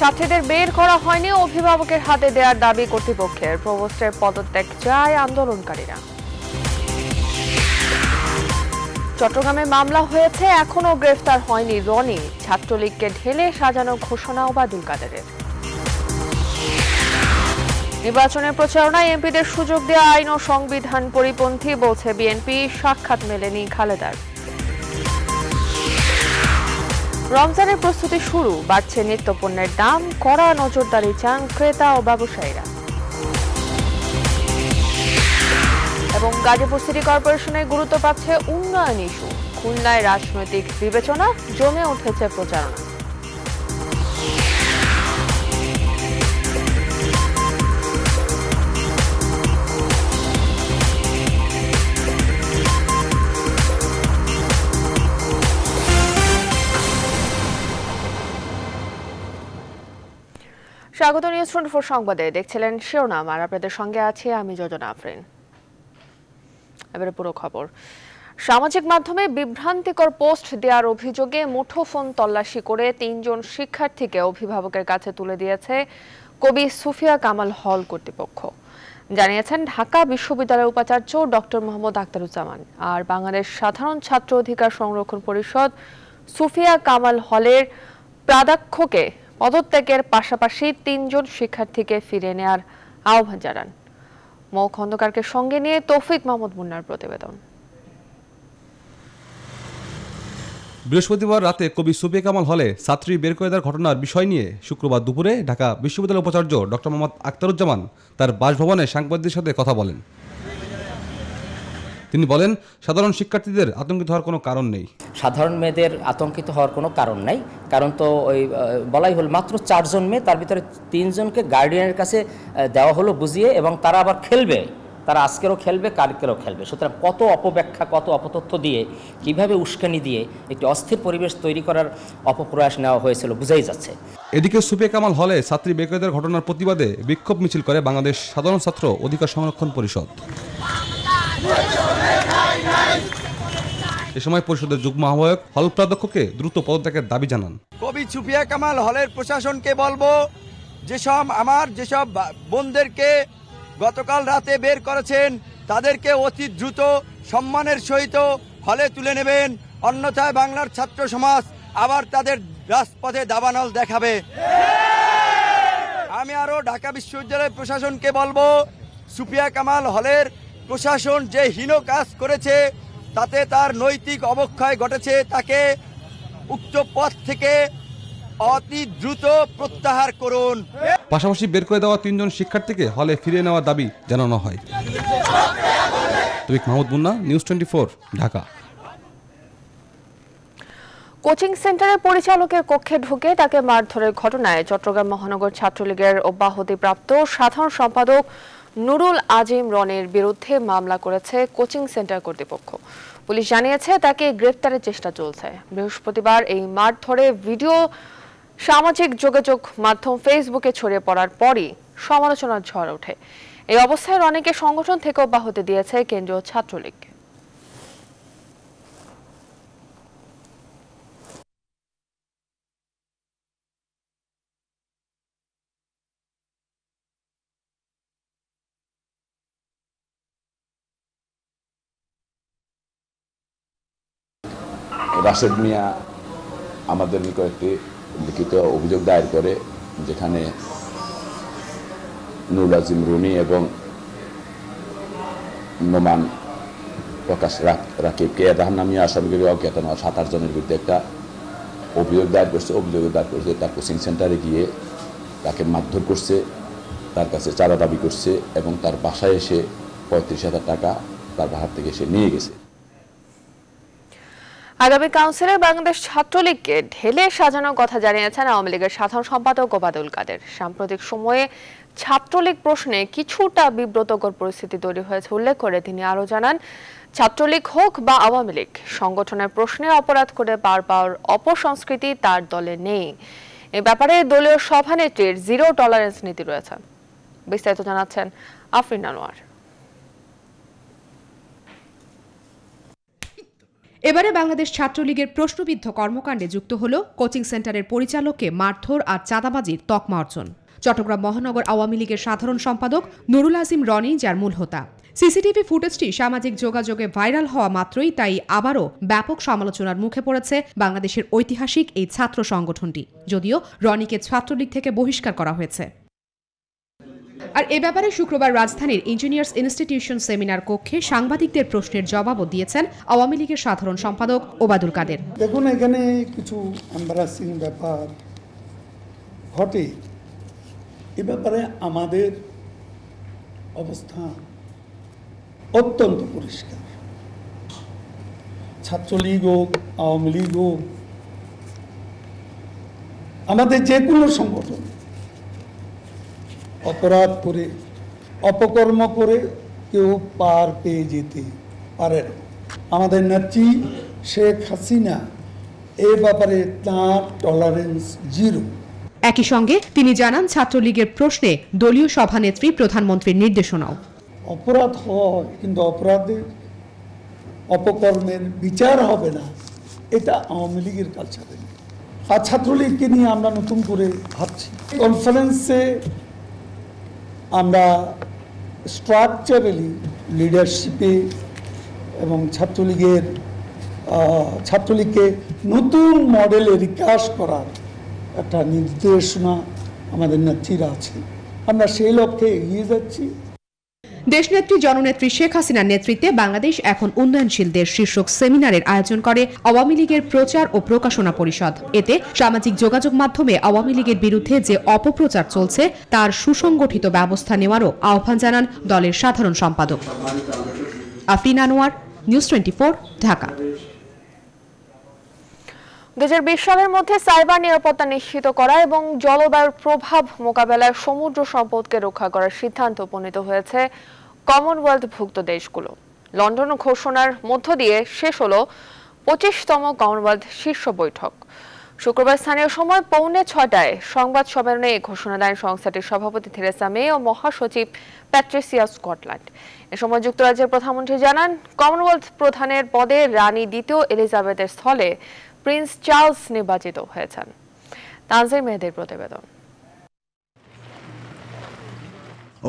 ছাত্রীদের বের করা হয়নি অভিভাবকের হাতে দেওয়ার দাবি কর্তৃপক্ষের প্রবোস্টের পদত্যাগ চায় আন্দোলনকারীরা চট্টগ্রামে মামলা হয়েছে এখনও গ্রেফতার হয়নি রনি ছাত্রলীগকে ঢেলে সাজানো ঘোষণা ওবায়দুল কাদেরের নির্বাচনের প্রচারণায় এমপিদের সুযোগ দেওয়া আইন ও সংবিধান পরিপন্থী বলছে বিএনপি সাক্ষাৎ মেলেনি খালেদার রমজানের প্রস্তুতি শুরু বাড়ছে নিত্যপণ্যের দাম কড়া নজরদারি চান ক্রেতা ও ব্যবসায়ীরা এবং গাজীপুর সিটি কর্পোরেশনের গুরুত্ব পাচ্ছে উন্নয়ন ইস্যু খুলনায় রাজনৈতিক বিবেচনা জমে উঠেছে প্রচারণা স্বাগত নিউজ টোয়েন্টি ফোর সংবাদে দেখছিলেন শিরোনাম আর আপনাদের সঙ্গে আছে আমি যোজনা আফরিন এবারে পুরো খবর সামাজিক মাধ্যমে বিভ্রান্তিকর পোস্ট দেওয়ার অভিযোগে মুঠোফোন তল্লাশি করে তিনজন শিক্ষার্থীকে অভিভাবকের কাছে তুলে দিয়েছে কবি সুফিয়া কামাল হল কর্তৃপক্ষ জানিয়েছেন ঢাকা বিশ্ববিদ্যালয়ের উপাচার্য ডক্টর মোহাম্মদ আক্তারুজ্জামান আর বাংলাদেশ সাধারণ ছাত্র অধিকার সংরক্ষণ পরিষদ সুফিয়া কামাল হলের প্রাদাক্ষকে পদত্যাগের পাশাপাশি তিনজন শিক্ষার্থীকে ফিরে নেয়ার আহ্বান জানান মৌ খন্দকারকে সঙ্গে নিয়ে তৌফিক মাহমুদ মুন্নার প্রতিবেদন বৃহস্পতিবার রাতে কবি সুফিয়া কামাল হলে ছাত্রী বের করে দেওয়ার ঘটনার বিষয় নিয়ে শুক্রবার দুপুরে ঢাকা বিশ্ববিদ্যালয়ের উপাচার্য ডক্টর মোহাম্মদ আখতারুজ্জামান তার বাসভবনে সাংবাদিকদের সাথে কথা বলেন তিনি বলেন সাধারণ শিক্ষার্থীদের আতঙ্কিত হওয়ার কোনো কারণ নেই সাধারণ মেয়েদের আতঙ্কিত হওয়ার কোনো কারণ নাই কারণ তো ওই বলাই হল মাত্র চারজন মেয়ে তার ভিতরে তিনজনকে গার্ডিয়ানের কাছে দেওয়া হলো বুঝিয়ে এবং তারা আবার খেলবে তারা আজকেরও খেলবে কালকেরও খেলবে সুতরাং কত অপব্যাখ্যা কত অপতথ্য দিয়ে কিভাবে উস্কানি দিয়ে একটি অস্থির পরিবেশ তৈরি করার অপপ্রয়াস নেওয়া হয়েছিল বুঝাই যাচ্ছে এদিকে সুপে কামাল হলে ছাত্রী বেকারদের ঘটনার প্রতিবাদে বিক্ষোভ মিছিল করে বাংলাদেশ সাধারণ ছাত্র অধিকার সংরক্ষণ পরিষদ এ সময় পরিষদের যুগ্ম আহ্বায়ক হল প্রাধ্যক্ষকে দ্রুত পদত্যাগের দাবি জানান কবি সুফিয়া কামাল হলের প্রশাসনকে বলবো যেসব আমার যেসব বোনদেরকে গতকাল রাতে বের করেছেন তাদেরকে অতি দ্রুত সম্মানের সহিত হলে তুলে নেবেন অন্যথায় বাংলার ছাত্র সমাজ আবার তাদের রাজপথে দাবানল দেখাবে আমি আরও ঢাকা বিশ্ববিদ্যালয় প্রশাসনকে বলবো সুপিয়া কামাল হলের প্রশাসন যে হীন কাজ করেছে তাতে তার নৈতিক অবক্ষয় ঘটেছে তাকে উক্ত পথ থেকে অতি দ্রুত প্রত্যাহার করুন পাশাপাশি বের করে দেওয়া তিনজন শিক্ষার্থীকে হলে ফিরে নেওয়ার দাবি জানানো হয় Mahmud Munna news twenty Dhaka coaching সেন্টারের পরিচালকের কক্ষে ঢুকে তাকে মারধরের ঘটনায় চট্টগ্রাম মহানগর ছাত্রলীগের অব্যাহতিপ্রাপ্ত সাধারণ সম্পাদক নুরুল আজিম রনের বিরুদ্ধে মামলা করেছে কোচিং সেন্টার কর্তৃপক্ষ পুলিশ জানিয়েছে তাকে গ্রেপ্তারের চেষ্টা চলছে বৃহস্পতিবার এই ধরে ভিডিও সামাজিক যোগাযোগ মাধ্যম ফেসবুকে ছড়িয়ে পড়ার পরই সমালোচনার ঝড় ওঠে এই অবস্থায় রনিকে সংগঠন থেকে অব্যাহতি দিয়েছে কেন্দ্রীয় ছাত্রলীগ রাশেদ মিয়া আমাদের কয়েকটি লিখিত অভিযোগ দায়ের করে যেখানে নুরুল আজিম রুমি এবং নোমান প্রকাশ রাকিবকে নামী আসামগুলি অজ্ঞাত নয় সাত আট জনের বিরুদ্ধে একটা অভিযোগ দায়ের করছে অভিযোগ দায়ের করছে তার কোচিং সেন্টারে গিয়ে তাকে মারধর করছে তার কাছে চাঁদা দাবি করছে এবং তার বাসায় এসে পঁয়ত্রিশ হাজার টাকা তার হাত থেকে সে নিয়ে গেছে আগামী কাউন্সিলে বাংলাদেশ ছাত্রলীগকে ঢেলে সাজানোর কথা জানিয়েছেন আওয়ামী লীগের সাধারণ সম্পাদক ওবাদুল কাদের সাম্প্রতিক সময়ে ছাত্রলীগ প্রশ্নে কিছুটা বিব্রতকর পরিস্থিতি তৈরি হয়েছে উল্লেখ করে তিনি আরও জানান ছাত্রলীগ হোক বা আওয়ামী লীগ সংগঠনের প্রশ্নে অপরাধ করে বারবার অপসংস্কৃতি তার দলে নেই এ ব্যাপারে দলীয় সভানেত্রীর জিরো টলারেন্স নীতি রয়েছে বিস্তারিত জানাচ্ছেন আফরিন আনোয়ার এবারে বাংলাদেশ ছাত্রলীগের প্রশ্নবিদ্ধ কর্মকাণ্ডে যুক্ত হল কোচিং সেন্টারের পরিচালককে মারধর আর চাঁদাবাজির তকমা অর্জন চট্টগ্রাম মহানগর আওয়ামী লীগের সাধারণ সম্পাদক নুরুল আজিম রনি যার মূল হোতা সিসিটিভি ফুটেজটি সামাজিক যোগাযোগে ভাইরাল হওয়া মাত্রই তাই আবারও ব্যাপক সমালোচনার মুখে পড়েছে বাংলাদেশের ঐতিহাসিক এই ছাত্র সংগঠনটি যদিও রনিকে ছাত্রলীগ থেকে বহিষ্কার করা হয়েছে আর এ ব্যাপারে শুক্রবার রাজধানীর ইঞ্জিনিয়ার্স ইনস্টিটিউশন সেমিনার কক্ষে সাংবাদিকদের প্রশ্নের জবাবও দিয়েছেন আওয়ামী লীগের সাধারণ সম্পাদক ওবাদুল কাদের দেখুন এখানে কিছু ব্যাপার ঘটে এ ব্যাপারে আমাদের অবস্থা অত্যন্ত পরিষ্কার ছাত্রলীগ হোক আওয়ামী লীগ হোক আমাদের যে কোনো সংগঠন অপরাধ করে অপকর্ম করে কেউ পার পেয়ে যেতে পারে আমাদের নেত্রী শেখ হাসিনা এ ব্যাপারে তাঁর টলারেন্স জিরো একই সঙ্গে তিনি জানান ছাত্রলীগের প্রশ্নে দলীয় সভানেত্রী প্রধানমন্ত্রীর নির্দেশনাও অপরাধ হয় কিন্তু অপরাধের অপকর্মের বিচার হবে না এটা আওয়ামী লীগের কালচারে আর ছাত্রলীগকে নিয়ে আমরা নতুন করে ভাবছি কনফারেন্সে আমরা স্ট্রাকচারালি লিডারশিপে এবং ছাত্রলীগের ছাত্রলীগকে নতুন মডেলে রিকাশ করার একটা নির্দেশনা আমাদের নেত্রীরা আছে আমরা সেই লক্ষ্যে এগিয়ে যাচ্ছি দেশনেত্রী জননেত্রী শেখ হাসিনার নেতৃত্বে বাংলাদেশ এখন উন্নয়নশীল দেশ শীর্ষক সেমিনারের আয়োজন করে আওয়ামী লীগের প্রচার ও প্রকাশনা পরিষদ এতে সামাজিক যোগাযোগ মাধ্যমে আওয়ামী লীগের বিরুদ্ধে যে অপপ্রচার চলছে তার সুসংগঠিত ব্যবস্থা নেওয়ারও আহ্বান জানান দলের সাধারণ সম্পাদক আফরিন আনোয়ার নিউজ টোয়েন্টি ঢাকা 2020 সালের মধ্যে সাইবার নিরাপত্তা নিশ্চিত করা এবং জলবায়ুর প্রভাব মোকাবেলায় সমুদ্র সম্পদকে রক্ষা করার সিদ্ধান্ত উপনীত হয়েছে কমনওয়েলথভুক্ত দেশগুলো লন্ডন ঘোষণার মধ্য দিয়ে শেষ হলো পঁচিশতম কমনওয়েলথ শীর্ষ বৈঠক শুক্রবার স্থানীয় সময় পৌনে ছটায় সংবাদ সম্মেলনে এই ঘোষণা দেন সংস্থাটির সভাপতি থেরেসা মে ও মহাসচিব প্যাট্রিসিয়া স্কটল্যান্ড এ সময় যুক্তরাজ্যের প্রধানমন্ত্রী জানান কমনওয়েলথ প্রধানের পদে রানী দ্বিতীয় এলিজাবেথের স্থলে প্রিন্স চার্লস নির্বাচিত হয়েছেন তানজির মেহেদের প্রতিবেদন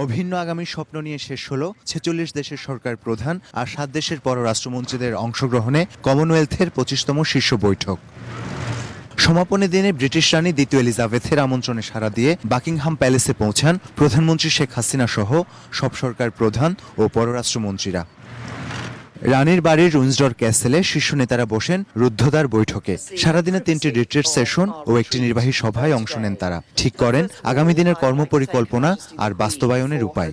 অভিন্ন আগামী স্বপ্ন নিয়ে শেষ হলো ছেচল্লিশ দেশের সরকার প্রধান আর সাত দেশের পররাষ্ট্রমন্ত্রীদের অংশগ্রহণে কমনওয়েলথের পঁচিশতম শীর্ষ বৈঠক সমাপনী দিনে ব্রিটিশ রানী দ্বিতীয় এলিজাবেথের আমন্ত্রণে সাড়া দিয়ে বাকিংহাম প্যালেসে পৌঁছান প্রধানমন্ত্রী শেখ হাসিনা সহ সব সরকার প্রধান ও পররাষ্ট্রমন্ত্রীরা রানীর বাড়ির উইন্সডর ক্যাসেলে শীর্ষ নেতারা বসেন রুদ্ধদার বৈঠকে সারাদিনে তিনটি রিট্রিট সেশন ও একটি নির্বাহী সভায় অংশ নেন তারা ঠিক করেন আগামী দিনের কর্মপরিকল্পনা আর বাস্তবায়নের উপায়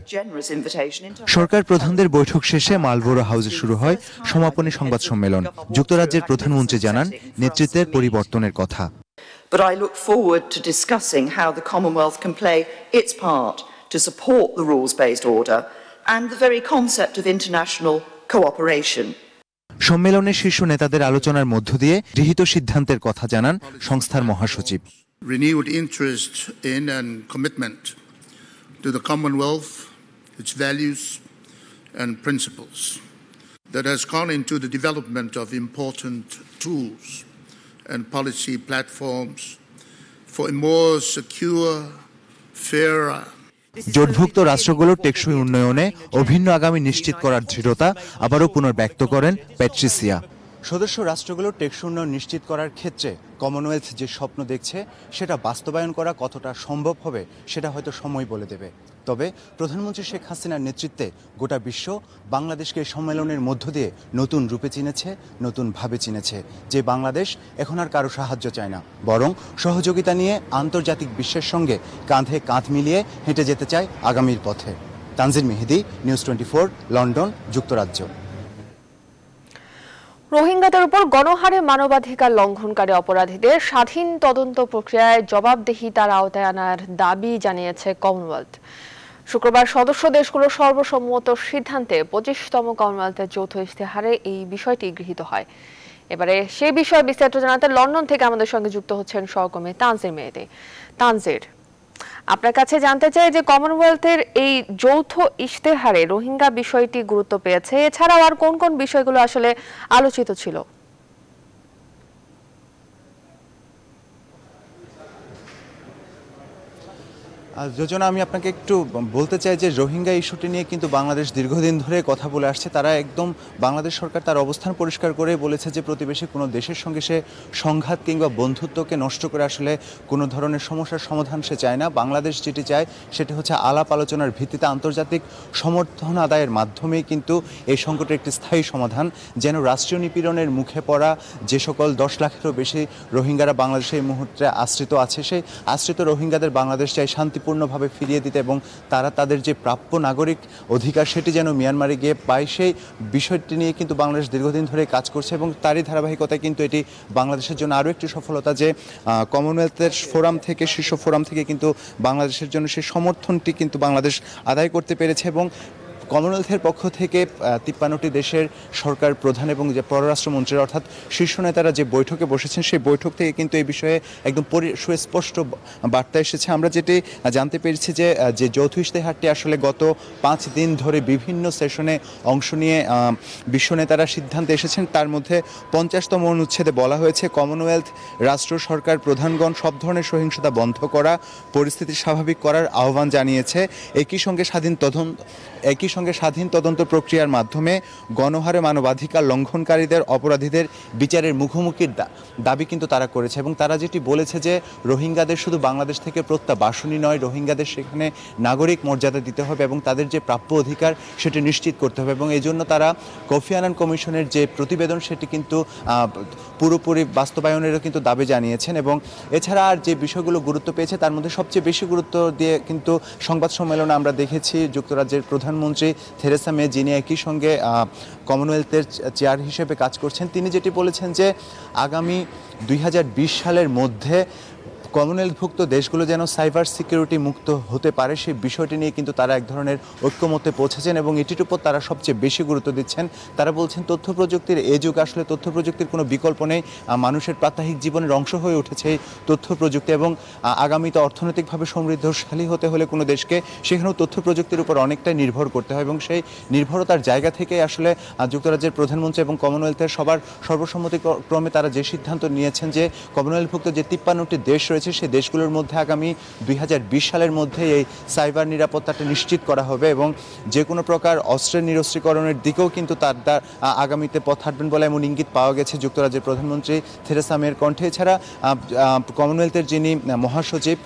সরকার প্রধানদের বৈঠক শেষে মালবোরো হাউসে শুরু হয় সমাপনী সংবাদ সম্মেলন যুক্তরাজ্যের প্রধানমন্ত্রী জানান নেতৃত্বের পরিবর্তনের কথা But I look forward to discussing how the Commonwealth can play its part to support the rules-based order and the very concept of international cooperation. সম্মেলনে শীর্ষ নেতাদের আলোচনার মধ্য দিয়ে গৃহীত সিদ্ধান্তের কথা জানান সংস্থার মহাসচিব renewed interest in and commitment to the Commonwealth, its values and principles that has gone into the development of important tools and policy platforms for a more secure, fairer জোটভুক্ত রাষ্ট্রগুলোর টেকসই উন্নয়নে অভিন্ন আগামী নিশ্চিত করার দৃঢ়তা আবারও পুনর্ব্যক্ত করেন প্যাট্রিসিয়া সদস্য রাষ্ট্রগুলো টেকশূন্য নিশ্চিত করার ক্ষেত্রে কমনওয়েলথ যে স্বপ্ন দেখছে সেটা বাস্তবায়ন করা কতটা সম্ভব হবে সেটা হয়তো সময় বলে দেবে তবে প্রধানমন্ত্রী শেখ হাসিনার নেতৃত্বে গোটা বিশ্ব বাংলাদেশকে সম্মেলনের মধ্য দিয়ে নতুন রূপে চিনেছে নতুনভাবে চিনেছে যে বাংলাদেশ এখন আর কারো সাহায্য চায় না বরং সহযোগিতা নিয়ে আন্তর্জাতিক বিশ্বের সঙ্গে কাঁধে কাঁধ মিলিয়ে হেঁটে যেতে চায় আগামীর পথে Tanjir Mehedi news twenty four London যুক্তরাজ্য রোহিঙ্গাদের উপর গণহারে মানবাধিকার লঙ্ঘনকারী অপরাধীদের স্বাধীন তদন্ত প্রক্রিয়ায় তার আওতায় আনার দাবি জানিয়েছে কমনওয়েলথ শুক্রবার সদস্য দেশগুলোর সর্বসম্মত সিদ্ধান্তে পঁচিশতম কমনওয়েলথের যৌথ ইশতেহারে এই বিষয়টি গৃহীত হয় এবারে সে বিষয়ে বিস্তারিত জানাতে লন্ডন থেকে আমাদের সঙ্গে যুক্ত হচ্ছেন সহকর্মী তানজির মেয়েদে তানজির আপনার কাছে জানতে চাই যে কমনওয়েলথের এই যৌথ ইশতেহারে রোহিঙ্গা বিষয়টি গুরুত্ব পেয়েছে এছাড়াও আর কোন কোন বিষয়গুলো আসলে আলোচিত ছিল যোজনা আমি আপনাকে একটু বলতে চাই যে রোহিঙ্গা ইস্যুটি নিয়ে কিন্তু বাংলাদেশ দীর্ঘদিন ধরে কথা বলে আসছে তারা একদম বাংলাদেশ সরকার তার অবস্থান পরিষ্কার করে বলেছে যে প্রতিবেশী কোনো দেশের সঙ্গে সে সংঘাত কিংবা বন্ধুত্বকে নষ্ট করে আসলে কোনো ধরনের সমস্যার সমাধান সে চায় না বাংলাদেশ যেটি চায় সেটি হচ্ছে আলাপ আলোচনার ভিত্তিতে আন্তর্জাতিক সমর্থন আদায়ের মাধ্যমেই কিন্তু এই সংকটের একটি স্থায়ী সমাধান যেন রাষ্ট্রীয় নিপীড়নের মুখে পড়া যে সকল দশ লাখেরও বেশি রোহিঙ্গারা বাংলাদেশে এই মুহূর্তে আশ্রিত আছে সেই আশ্রিত রোহিঙ্গাদের বাংলাদেশ চায় শান্তি সম্পূর্ণভাবে ফিরিয়ে দিতে এবং তারা তাদের যে প্রাপ্য নাগরিক অধিকার সেটি যেন মিয়ানমারে গিয়ে পায় সেই বিষয়টি নিয়ে কিন্তু বাংলাদেশ দীর্ঘদিন ধরে কাজ করছে এবং তারই ধারাবাহিকতায় কিন্তু এটি বাংলাদেশের জন্য আরও একটি সফলতা যে কমনওয়েলথের ফোরাম থেকে শীর্ষ ফোরাম থেকে কিন্তু বাংলাদেশের জন্য সেই সমর্থনটি কিন্তু বাংলাদেশ আদায় করতে পেরেছে এবং কমনওয়েলথের পক্ষ থেকে তিপ্পান্নটি দেশের সরকার প্রধান এবং যে পররাষ্ট্রমন্ত্রী অর্থাৎ শীর্ষ নেতারা যে বৈঠকে বসেছেন সেই বৈঠক থেকে কিন্তু এই বিষয়ে একদম সুস্পষ্ট বার্তা এসেছে আমরা যেটি জানতে পেরেছি যে যে যৌথ ইশতেহারটি আসলে গত পাঁচ দিন ধরে বিভিন্ন সেশনে অংশ নিয়ে বিশ্ব নেতারা সিদ্ধান্তে এসেছেন তার মধ্যে পঞ্চাশতম অনুচ্ছেদে বলা হয়েছে কমনওয়েলথ রাষ্ট্র সরকার প্রধানগণ সব ধরনের সহিংসতা বন্ধ করা পরিস্থিতি স্বাভাবিক করার আহ্বান জানিয়েছে একই সঙ্গে স্বাধীন তদন্ত একই সঙ্গে স্বাধীন তদন্ত প্রক্রিয়ার মাধ্যমে গণহারে মানবাধিকার লঙ্ঘনকারীদের অপরাধীদের বিচারের মুখোমুখির দাবি কিন্তু তারা করেছে এবং তারা যেটি বলেছে যে রোহিঙ্গাদের শুধু বাংলাদেশ থেকে প্রত্যাবাসনই নয় রোহিঙ্গাদের সেখানে নাগরিক মর্যাদা দিতে হবে এবং তাদের যে প্রাপ্য অধিকার সেটি নিশ্চিত করতে হবে এবং এই জন্য তারা কফি আনান কমিশনের যে প্রতিবেদন সেটি কিন্তু পুরোপুরি বাস্তবায়নেরও কিন্তু দাবি জানিয়েছেন এবং এছাড়া আর যে বিষয়গুলো গুরুত্ব পেয়েছে তার মধ্যে সবচেয়ে বেশি গুরুত্ব দিয়ে কিন্তু সংবাদ সম্মেলনে আমরা দেখেছি যুক্তরাজ্যের প্রধানমন্ত্রী প্রধানমন্ত্রী থেরেসা মে যিনি একই সঙ্গে কমনওয়েলথের চেয়ার হিসেবে কাজ করছেন তিনি যেটি বলেছেন যে আগামী দুই সালের মধ্যে কমনওয়েলথভুক্ত দেশগুলো যেন সাইবার সিকিউরিটি মুক্ত হতে পারে সেই বিষয়টি নিয়ে কিন্তু তারা এক ধরনের ঐক্যমতে পৌঁছেছেন এবং এটির উপর তারা সবচেয়ে বেশি গুরুত্ব দিচ্ছেন তারা বলছেন তথ্য প্রযুক্তির এ যুগ আসলে তথ্য প্রযুক্তির কোনো বিকল্প নেই মানুষের প্রাত্যহিক জীবনের অংশ হয়ে উঠেছে এই তথ্য প্রযুক্তি এবং আগামীতে অর্থনৈতিকভাবে সমৃদ্ধশালী হতে হলে কোনো দেশকে সেখানেও তথ্য প্রযুক্তির উপর অনেকটাই নির্ভর করতে হয় এবং সেই নির্ভরতার জায়গা থেকে আসলে যুক্তরাজ্যের প্রধানমন্ত্রী এবং কমনওয়েলথের সবার সর্বসম্মতিক্রমে তারা যে সিদ্ধান্ত নিয়েছেন যে কমনওয়েলথভুক্ত যে তিপ্পান্নটি দেশ রয়েছে রয়েছে সেই দেশগুলোর মধ্যে আগামী দুই সালের মধ্যে এই সাইবার নিরাপত্তাটা নিশ্চিত করা হবে এবং যে কোনো প্রকার অস্ত্রের নিরস্ত্রীকরণের দিকেও কিন্তু তার দ্বার আগামীতে পথ হাঁটবেন বলে এমন ইঙ্গিত পাওয়া গেছে যুক্তরাজ্যের প্রধানমন্ত্রী থেরেসা মেয়ের কণ্ঠে এছাড়া কমনওয়েলথের যিনি মহাসচিব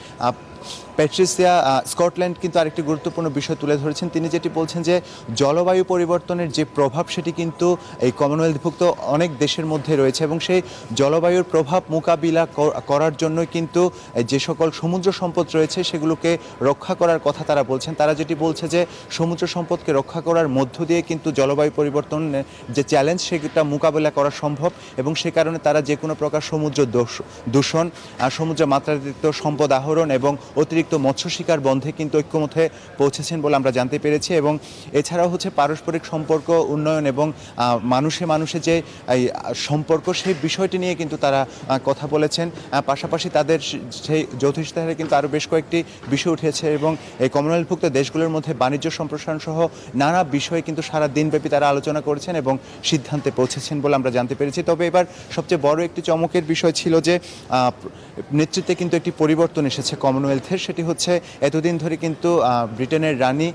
প্যাট্রিসিয়া স্কটল্যান্ড uh, কিন্তু আরেকটি গুরুত্বপূর্ণ বিষয় তুলে ধরেছেন তিনি যেটি বলছেন যে জলবায়ু পরিবর্তনের যে প্রভাব সেটি কিন্তু এই কমনওয়েলথভুক্ত অনেক দেশের মধ্যে রয়েছে এবং সেই জলবায়ুর প্রভাব মোকাবিলা করার জন্য কিন্তু যে সকল সমুদ্র সম্পদ রয়েছে সেগুলোকে রক্ষা করার কথা তারা বলছেন তারা যেটি বলছে যে সমুদ্র সম্পদকে রক্ষা করার মধ্য দিয়ে কিন্তু জলবায়ু পরিবর্তন যে চ্যালেঞ্জ সেটা মোকাবিলা করা সম্ভব এবং সে কারণে তারা যে কোনো প্রকার সমুদ্র দূষণ সমুদ্র মাত্রাতিরিক্ত সম্পদ আহরণ এবং অতিরিক্ত অতিরিক্ত মৎস্য শিকার বন্ধে কিন্তু ঐক্যমধ্যে পৌঁছেছেন বলে আমরা জানতে পেরেছি এবং এছাড়াও হচ্ছে পারস্পরিক সম্পর্ক উন্নয়ন এবং মানুষে মানুষে যে সম্পর্ক সেই বিষয়টি নিয়ে কিন্তু তারা কথা বলেছেন পাশাপাশি তাদের সেই যৌথ ইশতেহারে কিন্তু আরও বেশ কয়েকটি বিষয় উঠেছে এবং এই কমনওয়েলথভুক্ত দেশগুলোর মধ্যে বাণিজ্য সম্প্রসারণ সহ নানা বিষয়ে কিন্তু সারা দিনব্যাপী তারা আলোচনা করেছেন এবং সিদ্ধান্তে পৌঁছেছেন বলে আমরা জানতে পেরেছি তবে এবার সবচেয়ে বড় একটি চমকের বিষয় ছিল যে নেতৃত্বে কিন্তু একটি পরিবর্তন এসেছে কমনওয়েলথের সেটি হচ্ছে এতদিন ধরে কিন্তু ব্রিটেনের রানী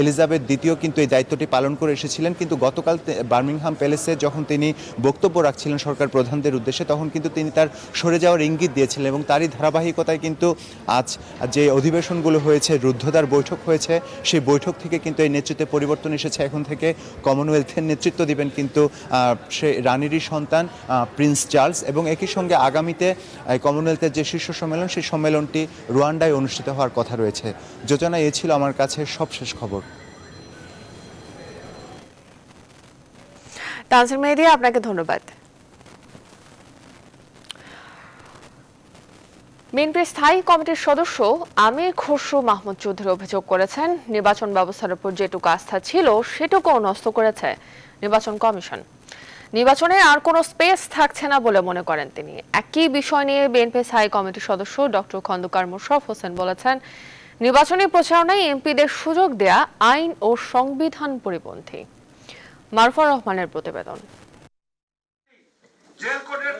এলিজাবেথ দ্বিতীয় কিন্তু এই দায়িত্বটি পালন করে এসেছিলেন কিন্তু গতকাল বার্মিংহাম প্যালেসে যখন তিনি বক্তব্য রাখছিলেন সরকার প্রধানদের উদ্দেশ্যে তখন কিন্তু তিনি তার সরে যাওয়ার ইঙ্গিত দিয়েছিলেন এবং তারই ধারাবাহিকতায় কিন্তু আজ যে অধিবেশনগুলো হয়েছে রুদ্ধদ্বার বৈঠক হয়েছে সেই বৈঠক থেকে কিন্তু এই নেতৃত্বে পরিবর্তন এসেছে এখন থেকে কমনওয়েলথের নেতৃত্ব দিবেন কিন্তু সে রানীরই সন্তান প্রিন্স চার্লস এবং একই সঙ্গে আগামীতে কমনওয়েলথের যে শীর্ষ সম্মেলন সেই সম্মেলনটি রুয়ান্ডায় অনুষ্ঠিত অনুষ্ঠিত হওয়ার কথা রয়েছে যোজনা এ ছিল আমার কাছে সবশেষ খবর তানসির মেহেদি আপনাকে ধন্যবাদ বিএনপির স্থায়ী কমিটির সদস্য আমির খসরু মাহমুদ চৌধুরী অভিযোগ করেছেন নির্বাচন ব্যবস্থার উপর যেটুকু আস্থা ছিল সেটুকু নষ্ট করেছে নির্বাচন কমিশন নির্বাচনে আর কোনো স্পেস থাকছে না বলে মনে করেন তিনি একই বিষয় নিয়ে বিএনপি স্থায়ী কমিটির সদস্য ডক্টর খন্দকার মোশরফ হোসেন বলেছেন নির্বাচনী প্রচারণায় এমপিদের সুযোগ দেয়া আইন ও সংবিধান পরিপন্থী মারফর রহমানের প্রতিবেদন জেল কোডের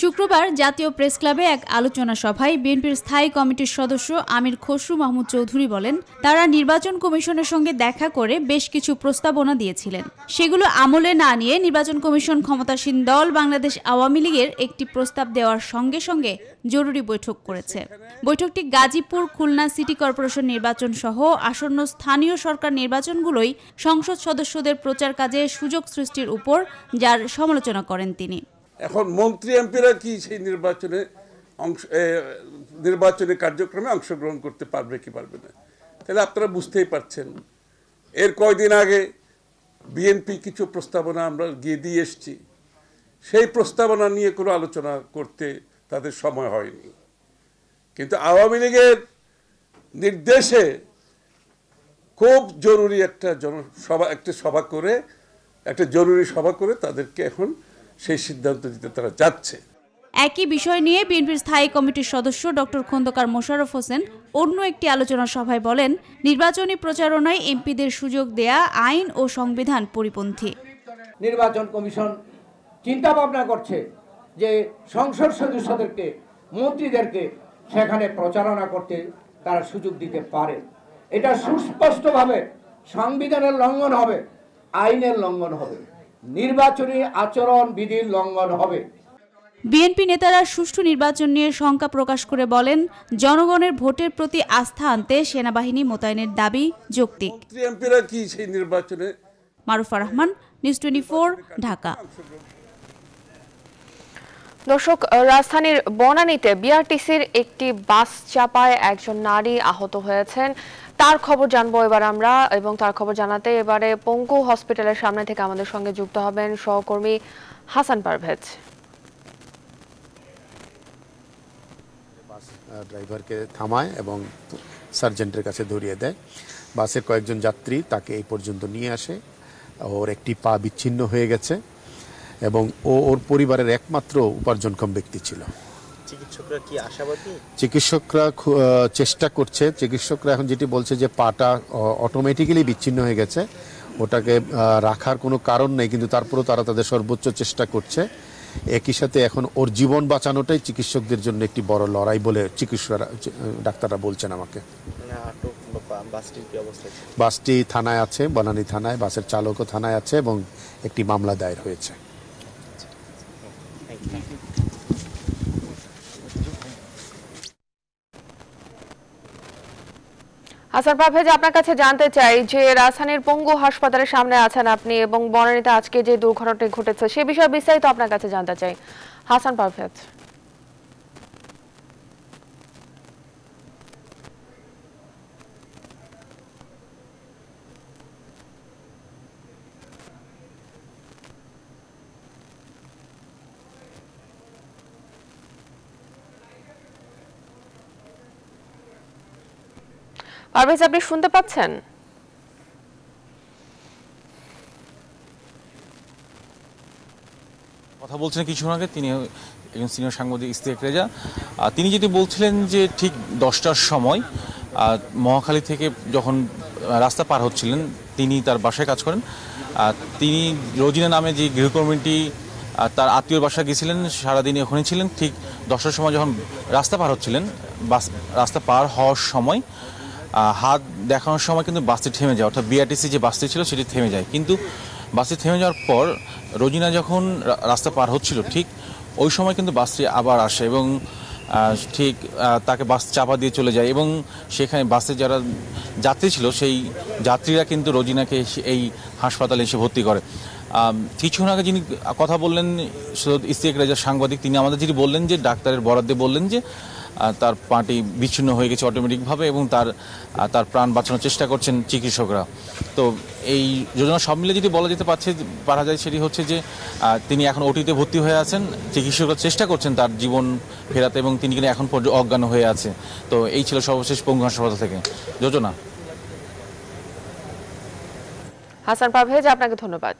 শুক্রবার জাতীয় প্রেস ক্লাবে এক আলোচনা সভায় বিএনপির স্থায়ী কমিটির সদস্য আমির খসরু মাহমুদ চৌধুরী বলেন তারা নির্বাচন কমিশনের সঙ্গে দেখা করে বেশ কিছু প্রস্তাবনা দিয়েছিলেন সেগুলো আমলে না নিয়ে নির্বাচন কমিশন ক্ষমতাসীন দল বাংলাদেশ আওয়ামী লীগের একটি প্রস্তাব দেওয়ার সঙ্গে সঙ্গে জরুরি বৈঠক করেছে বৈঠকটি গাজীপুর খুলনা সিটি কর্পোরেশন নির্বাচন সহ আসন্ন স্থানীয় সরকার নির্বাচনগুলোই সংসদ সদস্যদের প্রচার কাজে সুযোগ সৃষ্টির উপর যার সমালোচনা করেন তিনি এখন মন্ত্রী এমপিরা কি সেই নির্বাচনে অংশ নির্বাচনী কার্যক্রমে অংশগ্রহণ করতে পারবে কি পারবে না তাহলে আপনারা বুঝতেই পারছেন এর কয়দিন আগে বিএনপি কিছু প্রস্তাবনা আমরা গিয়ে দিয়ে এসছি সেই প্রস্তাবনা নিয়ে কোনো আলোচনা করতে তাদের সময় হয়নি কিন্তু আওয়ামী লীগের নির্দেশে খুব জরুরি একটা জনসভা একটা সভা করে একটা জরুরি সভা করে তাদেরকে এখন সেই সিদ্ধান্ত দিতে তারা যাচ্ছে একই বিষয় নিয়ে বিএনপির স্থায়ী কমিটির সদস্য ডক্টর খন্দকার মোশাররফ হোসেন অন্য একটি আলোচনা সভায় বলেন নির্বাচনী প্রচারণায় এমপিদের সুযোগ দেয়া আইন ও সংবিধান পরিপন্থী নির্বাচন কমিশন চিন্তা ভাবনা করছে যে সংসদ সদস্যদেরকে মন্ত্রীদেরকে সেখানে প্রচারণা করতে তারা সুযোগ দিতে পারে এটা সুস্পষ্টভাবে সংবিধানের লঙ্ঘন হবে আইনের লঙ্ঘন হবে নির্বাচনী আচরণ বিধি লঙ্ঘন হবে বিএনপি নেতারা সুষ্ঠু নির্বাচন নিয়ে শঙ্কা প্রকাশ করে বলেন জনগণের ভোটের প্রতি আস্থা আনতে সেনাবাহিনী মোতায়েনের দাবি যৌক্তিক মারুফা রহমান নিউজ টোয়েন্টি ঢাকা দর্শক রাজধানীর বনানীতে বিআরটিসির একটি বাস চাপায় একজন নারী আহত হয়েছেন তার খবর জানবো এবার আমরা এবং তার খবর জানাতে এবারে পঙ্কু হসপিটালের সামনে থেকে আমাদের সঙ্গে যুক্ত হবেন সহকর্মী হাসান পারভেজ ড্রাইভারকে থামায় এবং সার্জেন্টের কাছে ধরিয়ে দেয় বাসের কয়েকজন যাত্রী তাকে এই পর্যন্ত নিয়ে আসে ওর একটি পা বিচ্ছিন্ন হয়ে গেছে এবং ও ওর পরিবারের একমাত্র উপার্জনক্ষম ব্যক্তি ছিল চিকিৎসকরা কি আশাবাদী চিকিৎসকরা চেষ্টা করছে চিকিৎসকরা এখন যেটি বলছে যে পাটা অটোমেটিক্যালি বিচ্ছিন্ন হয়ে গেছে ওটাকে রাখার কোনো কারণ নেই কিন্তু তারপরেও তারা তাদের সর্বোচ্চ চেষ্টা করছে একই সাথে এখন ওর জীবন বাঁচানোটাই চিকিৎসকদের জন্য একটি বড় লড়াই বলে চিকিৎসকরা ডাক্তাররা বলছেন আমাকে মানে বাসটি থানায় আছে বনানী থানায় বাসের চালকও থানায় আছে এবং একটি মামলা দায়ের হয়েছে আচ্ছা, আচ্ছা, আচ্ছা। আসার পারভেজ আপনার কাছে জানতে চাই যে রাজধানীর পঙ্গু হাসপাতালের সামনে আছেন আপনি এবং বনানীতে আজকে যে দুর্ঘটনাটি ঘটেছে সে বিষয়ে বিস্তারিত আপনার কাছে জানতে চাই হাসান পারভেজ পারভেজ আপনি শুনতে পাচ্ছেন কথা বলছেন কিছুক্ষণ আগে তিনি একজন সিনিয়র সাংবাদিক ইস্তেক রেজা তিনি যেটি বলছিলেন যে ঠিক দশটার সময় মহাখালী থেকে যখন রাস্তা পার হচ্ছিলেন তিনি তার বাসায় কাজ করেন তিনি রোজিনা নামে যে গৃহকর্মীটি তার আত্মীয়র বাসা গিয়েছিলেন সারাদিন ওখানে ছিলেন ঠিক দশটার সময় যখন রাস্তা পার হচ্ছিলেন বাস রাস্তা পার হওয়ার সময় হাত দেখানোর সময় কিন্তু বাসটি থেমে যায় অর্থাৎ বিআরটিসি যে বাসটি ছিল সেটি থেমে যায় কিন্তু বাসটি থেমে যাওয়ার পর রোজিনা যখন রাস্তা পার হচ্ছিল ঠিক ওই সময় কিন্তু বাসটি আবার আসে এবং ঠিক তাকে বাস চাপা দিয়ে চলে যায় এবং সেখানে বাসে যারা যাত্রী ছিল সেই যাত্রীরা কিন্তু রোজিনাকে এই হাসপাতালে এসে ভর্তি করে কিছুক্ষণ আগে যিনি কথা বললেন সৈয়দ ইস্তিক রাজার সাংবাদিক তিনি আমাদের যিনি বললেন যে ডাক্তারের বরাদ্দে বললেন যে তার পাটি বিচ্ছিন্ন হয়ে গেছে অটোমেটিকভাবে এবং তার তার প্রাণ বাঁচানোর চেষ্টা করছেন চিকিৎসকরা তো এই যোজনা সব মিলে যদি বলা যেতে পারছে পারা যায় সেটি হচ্ছে যে তিনি এখন ওটিতে ভর্তি হয়ে আছেন চিকিৎসকরা চেষ্টা করছেন তার জীবন ফেরাতে এবং তিনি কিন্তু এখন পর্যন্ত অজ্ঞান হয়ে আছে তো এই ছিল সর্বশেষ পঙ্গু হাসপাতাল থেকে যোজনা হাসান পাভেজ আপনাকে ধন্যবাদ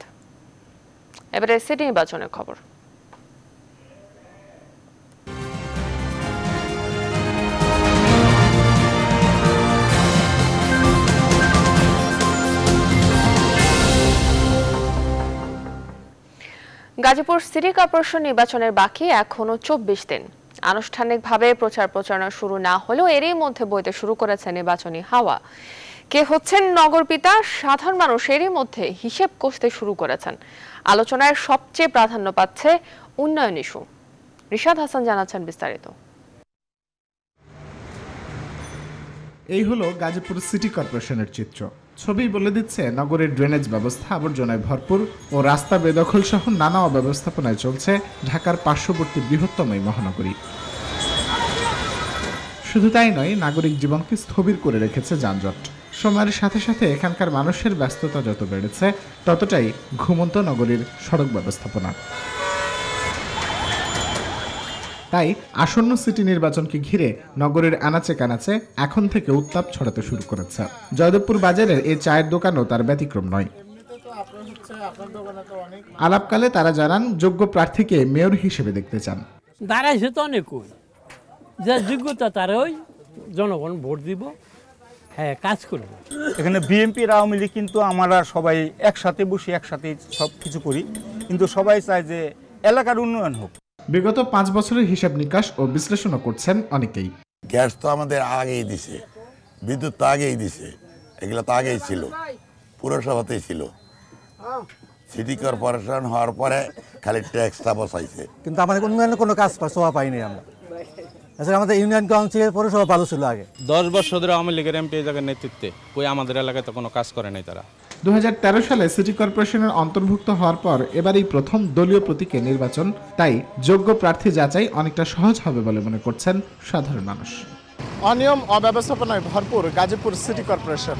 এবারে সিটি নির্বাচনের খবর গাজীপুর সিটি কর্পোরেশন নির্বাচনের বাকি এখনও চব্বিশ দিন আনুষ্ঠানিকভাবে প্রচার প্রচারণা শুরু না হলেও এরই মধ্যে বইতে শুরু করেছে নির্বাচনী হাওয়া কে হচ্ছেন নগরপিতা সাধারণ মানুষ এরই মধ্যে হিসেব কষতে শুরু করেছেন আলোচনায় সবচেয়ে প্রাধান্য পাচ্ছে উন্নয়ন ইস্যু রিশাদ হাসান জানাচ্ছেন বিস্তারিত এই হলো গাজীপুর সিটি কর্পোরেশনের চিত্র ছবি বলে দিচ্ছে নগরের ড্রেনেজ ব্যবস্থা আবর্জনায় ভরপুর ও রাস্তা বেদখল সহ নানা অব্যবস্থাপনায় চলছে ঢাকার পার্শ্ববর্তী বৃহত্তম এই মহানগরী শুধু তাই নয় নাগরিক জীবনকে স্থবির করে রেখেছে যানজট সময়ের সাথে সাথে এখানকার মানুষের ব্যস্ততা যত বেড়েছে ততটাই ঘুমন্ত নগরীর সড়ক ব্যবস্থাপনা তাই আসন্ন সিটি নির্বাচনকে ঘিরে নগরের আনাচে কানাচে এখন থেকে উত্তাপ ছড়াতে শুরু করেছে জয়দেবপুর বাজারের এই চায়ের দোকানও তার ব্যতিক্রম নয় আলাপকালে তারা জানান যোগ্য প্রার্থীকে মেয়র হিসেবে দেখতে চান দাঁড়াইছে তো অনেক যার যোগ্যতা তার ওই জনগণ ভোট দিব হ্যাঁ কাজ করব এখানে বিএনপি আওয়ামী লীগ কিন্তু আমরা সবাই একসাথে বসে একসাথে সব কিছু করি কিন্তু সবাই চায় যে এলাকার উন্নয়ন হোক বিগত পাঁচ বছরের হিসাব নিকাশ ও বিশ্লেষণ করছেন অনেকেই গ্যাস তো আমাদের আগেই দিছে বিদ্যুৎ তো আগেই দিছে এগুলো তো আগেই ছিল পুরসভাতেই ছিল সিটি কর্পোরেশন হওয়ার পরে খালি ট্যাক্সটা বসাইছে কিন্তু আমাদের উন্নয়নের কোনো কাজ সভা পাইনি আমরা আমাদের ইউনিয়ন কাউন্সিলের পৌরসভা ভালো ছিল আগে দশ বছর ধরে আওয়ামী লীগের এমপি জায়গার নেতৃত্বে কই আমাদের এলাকায় তো কোনো কাজ করে নাই তারা দু সালে সিটি কর্পোরেশনের অন্তর্ভুক্ত হওয়ার পর এবারই প্রথম দলীয় প্রতীকে নির্বাচন তাই যোগ্য প্রার্থী যাচাই অনেকটা সহজ হবে বলে মনে করছেন সাধারণ মানুষ অনিয়ম অব্যবস্থাপনায় ভরপুর গাজীপুর সিটি কর্পোরেশন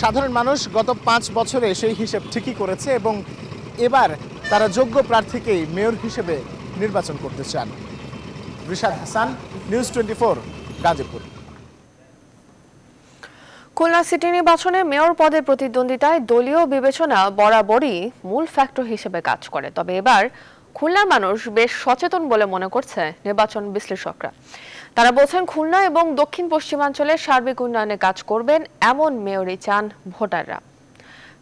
সাধারণ মানুষ গত পাঁচ বছরে সেই হিসেব ঠিকই করেছে এবং এবার তারা যোগ্য প্রার্থীকেই মেয়র হিসেবে নির্বাচন করতে চান Rishad Hasan news twenty four Gazipur Khulna city নির্বাচনে মেয়র পদে প্রতিদ্বন্দ্বিতায় দলীয় বিবেচনা বরাবরই মূল ফ্যাক্টর হিসেবে কাজ করে তবে এবার খুলনার মানুষ বেশ সচেতন বলে মনে করছে নির্বাচন বিশ্লেষকরা তারা বলছেন খুলনা এবং দক্ষিণ পশ্চিমাঞ্চলে সার্বিক উন্নয়নে কাজ করবেন এমন মেয়রই চান ভোটাররা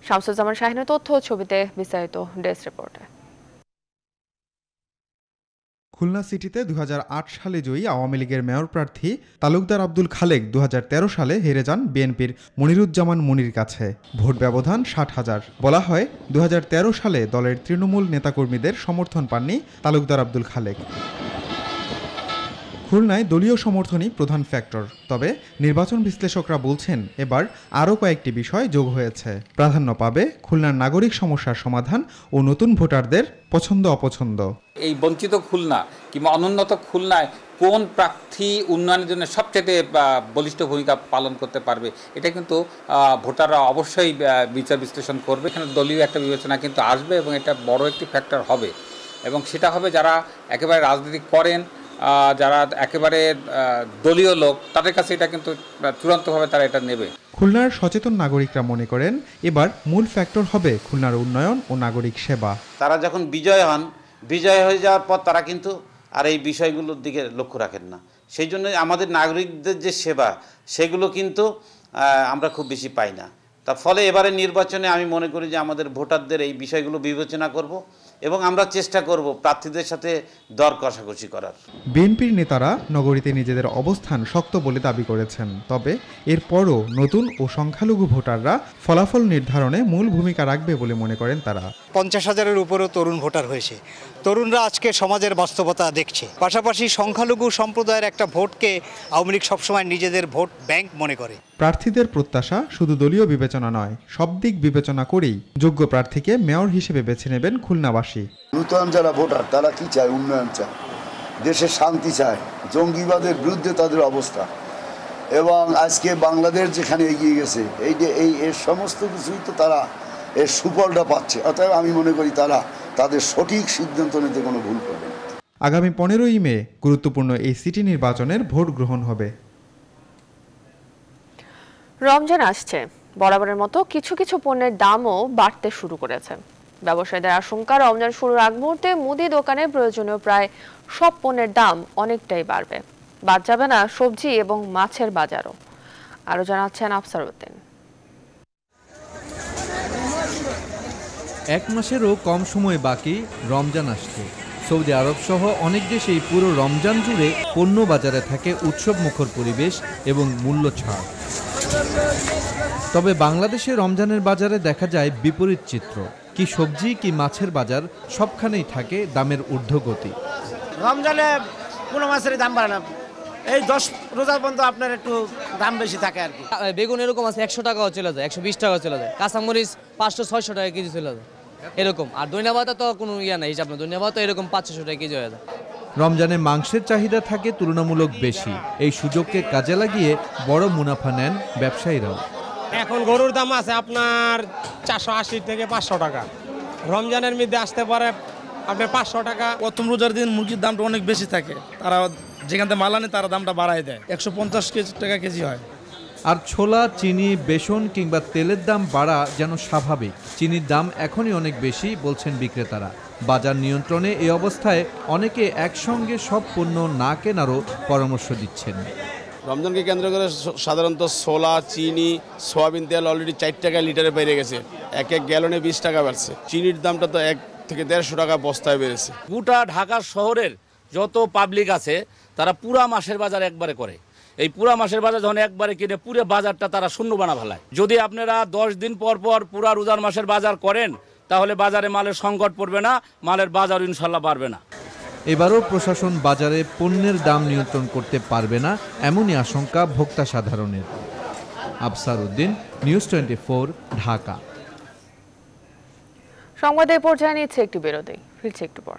শামসুজ্জামান শাহিনের তথ্য ছবিতে বিস্তারিত ডেস্ক রিপোর্টার খুলনা সিটিতে দু সালে জয়ী আওয়ামী লীগের মেয়র প্রার্থী তালুকদার আব্দুল খালেক দু সালে হেরে যান বিএনপির মনিরুজ্জামান মনির কাছে ভোট ব্যবধান ষাট হাজার বলা হয় দু সালে দলের তৃণমূল নেতাকর্মীদের সমর্থন পাননি তালুকদার আব্দুল খালেক খুলনায় দলীয় সমর্থনই প্রধান ফ্যাক্টর তবে নির্বাচন বিশ্লেষকরা বলছেন এবার আরও কয়েকটি বিষয় যোগ হয়েছে প্রাধান্য পাবে খুলনার নাগরিক সমস্যার সমাধান ও নতুন ভোটারদের পছন্দ অপছন্দ এই বঞ্চিত খুলনা কিংবা অনুন্নত খুলনায় কোন প্রার্থী উন্নয়নের জন্য সবচেয়ে বলিষ্ঠ ভূমিকা পালন করতে পারবে এটা কিন্তু ভোটাররা অবশ্যই বিচার বিশ্লেষণ করবে এখানে দলীয় একটা বিবেচনা কিন্তু আসবে এবং এটা বড় একটি ফ্যাক্টর হবে এবং সেটা হবে যারা একেবারে রাজনীতি করেন যারা একেবারে দলীয় লোক তাদের কাছে এটা কিন্তু চূড়ান্তভাবে তারা এটা নেবে খুলনার সচেতন নাগরিকরা মনে করেন এবার মূল ফ্যাক্টর হবে খুলনার উন্নয়ন ও নাগরিক সেবা তারা যখন বিজয় হন বিজয় হয়ে যাওয়ার পর তারা কিন্তু আর এই বিষয়গুলোর দিকে লক্ষ্য রাখেন না সেই জন্য আমাদের নাগরিকদের যে সেবা সেগুলো কিন্তু আমরা খুব বেশি পাই না তার ফলে এবারে নির্বাচনে আমি মনে করি যে আমাদের ভোটারদের এই বিষয়গুলো বিবেচনা করব এবং আমরা চেষ্টা করব প্রার্থীদের সাথে দর কষাকষি করার বিএনপির নেতারা নগরীতে নিজেদের অবস্থান শক্ত বলে দাবি করেছেন তবে এরপরও নতুন ও সংখ্যালঘু ভোটাররা ফলাফল নির্ধারণে মূল ভূমিকা রাখবে বলে মনে করেন তারা পঞ্চাশ হাজারের উপরও তরুণ ভোটার হয়েছে তরুণরা আজকে সমাজের বাস্তবতা দেখছে পাশাপাশি সংখ্যালঘু সম্প্রদায়ের একটা ভোটকে আওয়ামী লীগ সবসময় নিজেদের ভোট ব্যাংক মনে করে প্রার্থীদের প্রত্যাশা শুধু দলীয় বিবেচনা নয় সব দিক বিবেচনা করেই যোগ্য প্রার্থীকে মেয়র হিসেবে বেছে নেবেন খুলনাবাসী নূতন যারা ভোটার তারা কি চায় উন্নয়ন চায় দেশে শান্তি চায় জঙ্গিবাদের বিরুদ্ধে তাদের অবস্থা এবং আজকে বাংলাদেশ যেখানে এগিয়ে গেছে এই যে এই এর সমস্ত কিছুই তো তারা এর সুফলটা পাচ্ছে অতএব আমি মনে করি তারা তাদের সঠিক সিদ্ধান্ত নিতে কোনো ভুল করবে আগামী পনেরোই মে গুরুত্বপূর্ণ এই সিটি নির্বাচনের ভোট গ্রহণ হবে রমজান আসছে বরাবরের মতো কিছু কিছু পণ্যের দামও বাড়তে শুরু করেছে ব্যবসায়ীদের আশঙ্কা রমজান শুরুর আগ মুহূর্তে মুদি দোকানে প্রয়োজনীয় প্রায় সব পণ্যের দাম অনেকটাই বাড়বে বাদ যাবে না সবজি এবং মাছের বাজারও আরও জানাচ্ছেন আফসার উদ্দিন এক মাসেরও কম সময় বাকি রমজান আসছে সৌদি আরব সহ অনেক দেশেই পুরো রমজান জুড়ে পণ্য বাজারে থাকে উৎসব মুখর পরিবেশ এবং মূল্য ছাড় তবে বাংলাদেশে রমজানের বাজারে দেখা যায় বিপরীত চিত্র কি সবজি কি মাছের বাজার সবখানেই থাকে দামের ঊর্ধ্বগতি রমজানে কোনো মাছের দাম বাড়ে না এই দশ রোজা পর্যন্ত আপনার একটু দাম বেশি থাকে আর কি বেগুন এরকম আছে একশো টাকাও চলে যায় একশো বিশ টাকাও চলে যায় কাঁচামরিচ পাঁচশো ছয়শো টাকা কেজি চলে যায় এরকম আর ভাতা তো কোনো ইয়া নাই হিসাব না তো এরকম পাঁচ ছশো টাকা কেজি হয়ে যায় রমজানে মাংসের চাহিদা থাকে তুলনামূলক বেশি এই সুযোগকে কাজে লাগিয়ে বড় মুনাফা নেন ব্যবসায়ীরাও এখন গরুর দাম আছে আপনার চারশো আশি থেকে পাঁচশো টাকা রমজানের মধ্যে আসতে পারে আপনার পাঁচশো টাকা প্রথম রোজার দিন মুরগির দামটা অনেক বেশি থাকে তারা যেখান থেকে মাল আনে তারা দামটা বাড়ায় দেয় একশো পঞ্চাশ টাকা কেজি হয় আর ছোলা চিনি বেসন কিংবা তেলের দাম বাড়া যেন স্বাভাবিক চিনির দাম এখনই অনেক বেশি বলছেন বিক্রেতারা বাজার নিয়ন্ত্রণে এই অবস্থায় অনেকে একসঙ্গে সব পণ্য না কেনারও পরামর্শ দিচ্ছেন রমজানকে কেন্দ্র করে সাধারণত সোলা চিনি সোয়াবিন তেল অলরেডি চার টাকা লিটারে বেড়ে গেছে এক এক গ্যালনে বিশ টাকা বাড়ছে চিনির দামটা তো এক থেকে দেড়শো টাকা বস্তায় বেড়েছে গোটা ঢাকা শহরের যত পাবলিক আছে তারা পুরা মাসের বাজার একবারে করে এই পুরা মাসের বাজার যখন একবারে কিনে পুরো বাজারটা তারা শূন্য বানা ভালায় যদি আপনারা দশ দিন পর পর পুরা রোজার মাসের বাজার করেন তাহলে বাজারে মালের সংকট পড়বে না মালের বাজার ইনশাল্লাহ বাড়বে না এবারও প্রশাসন বাজারে পণ্যের দাম নিয়ন্ত্রণ করতে পারবে না এমনই আশঙ্কা ভোক্তা সাধারণের Afsar Uddin news twenty four Dhaka সংবাদের পর্যায়ে নিচ্ছে একটু বেরোতেই ফিরছে একটু পর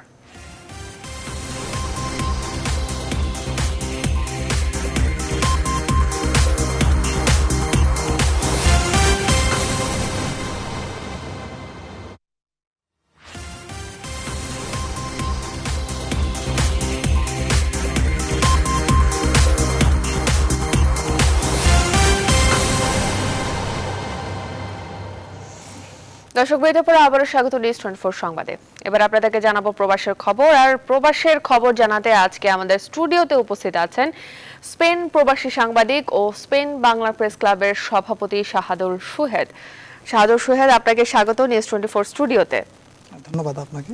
দর্শক এটা পরে আবারও স্বাগত নিউজ ফোর সংবাদে এবার আপনাদেরকে জানাবো প্রবাসের খবর আর প্রবাসের খবর জানাতে আজকে আমাদের স্টুডিওতে উপস্থিত আছেন স্পেন প্রবাসী সাংবাদিক ও স্পেন বাংলা প্রেস ক্লাবের সভাপতি শাহাদুল সুহেদ শাহাদুল সুহেদ আপনাকে স্বাগত নিউজ টোয়েন্টি ফোর স্টুডিওতে ধন্যবাদ আপনাকে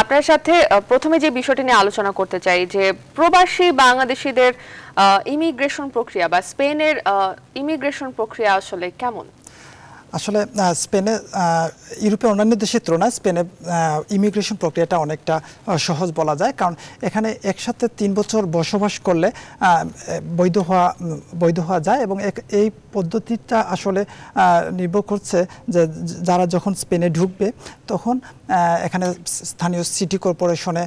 আপনার সাথে প্রথমে যে বিষয়টি নিয়ে আলোচনা করতে চাই যে প্রবাসী বাংলাদেশিদের ইমিগ্রেশন প্রক্রিয়া বা স্পেনের ইমিগ্রেশন প্রক্রিয়া আসলে কেমন আসলে স্পেনে ইউরোপের অন্যান্য দেশের তুলনায় স্পেনে ইমিগ্রেশন প্রক্রিয়াটা অনেকটা সহজ বলা যায় কারণ এখানে একসাথে তিন বছর বসবাস করলে বৈধ হওয়া বৈধ হওয়া যায় এবং এই পদ্ধতিটা আসলে নির্ভর করছে যে যারা যখন স্পেনে ঢুকবে তখন এখানে স্থানীয় সিটি কর্পোরেশনে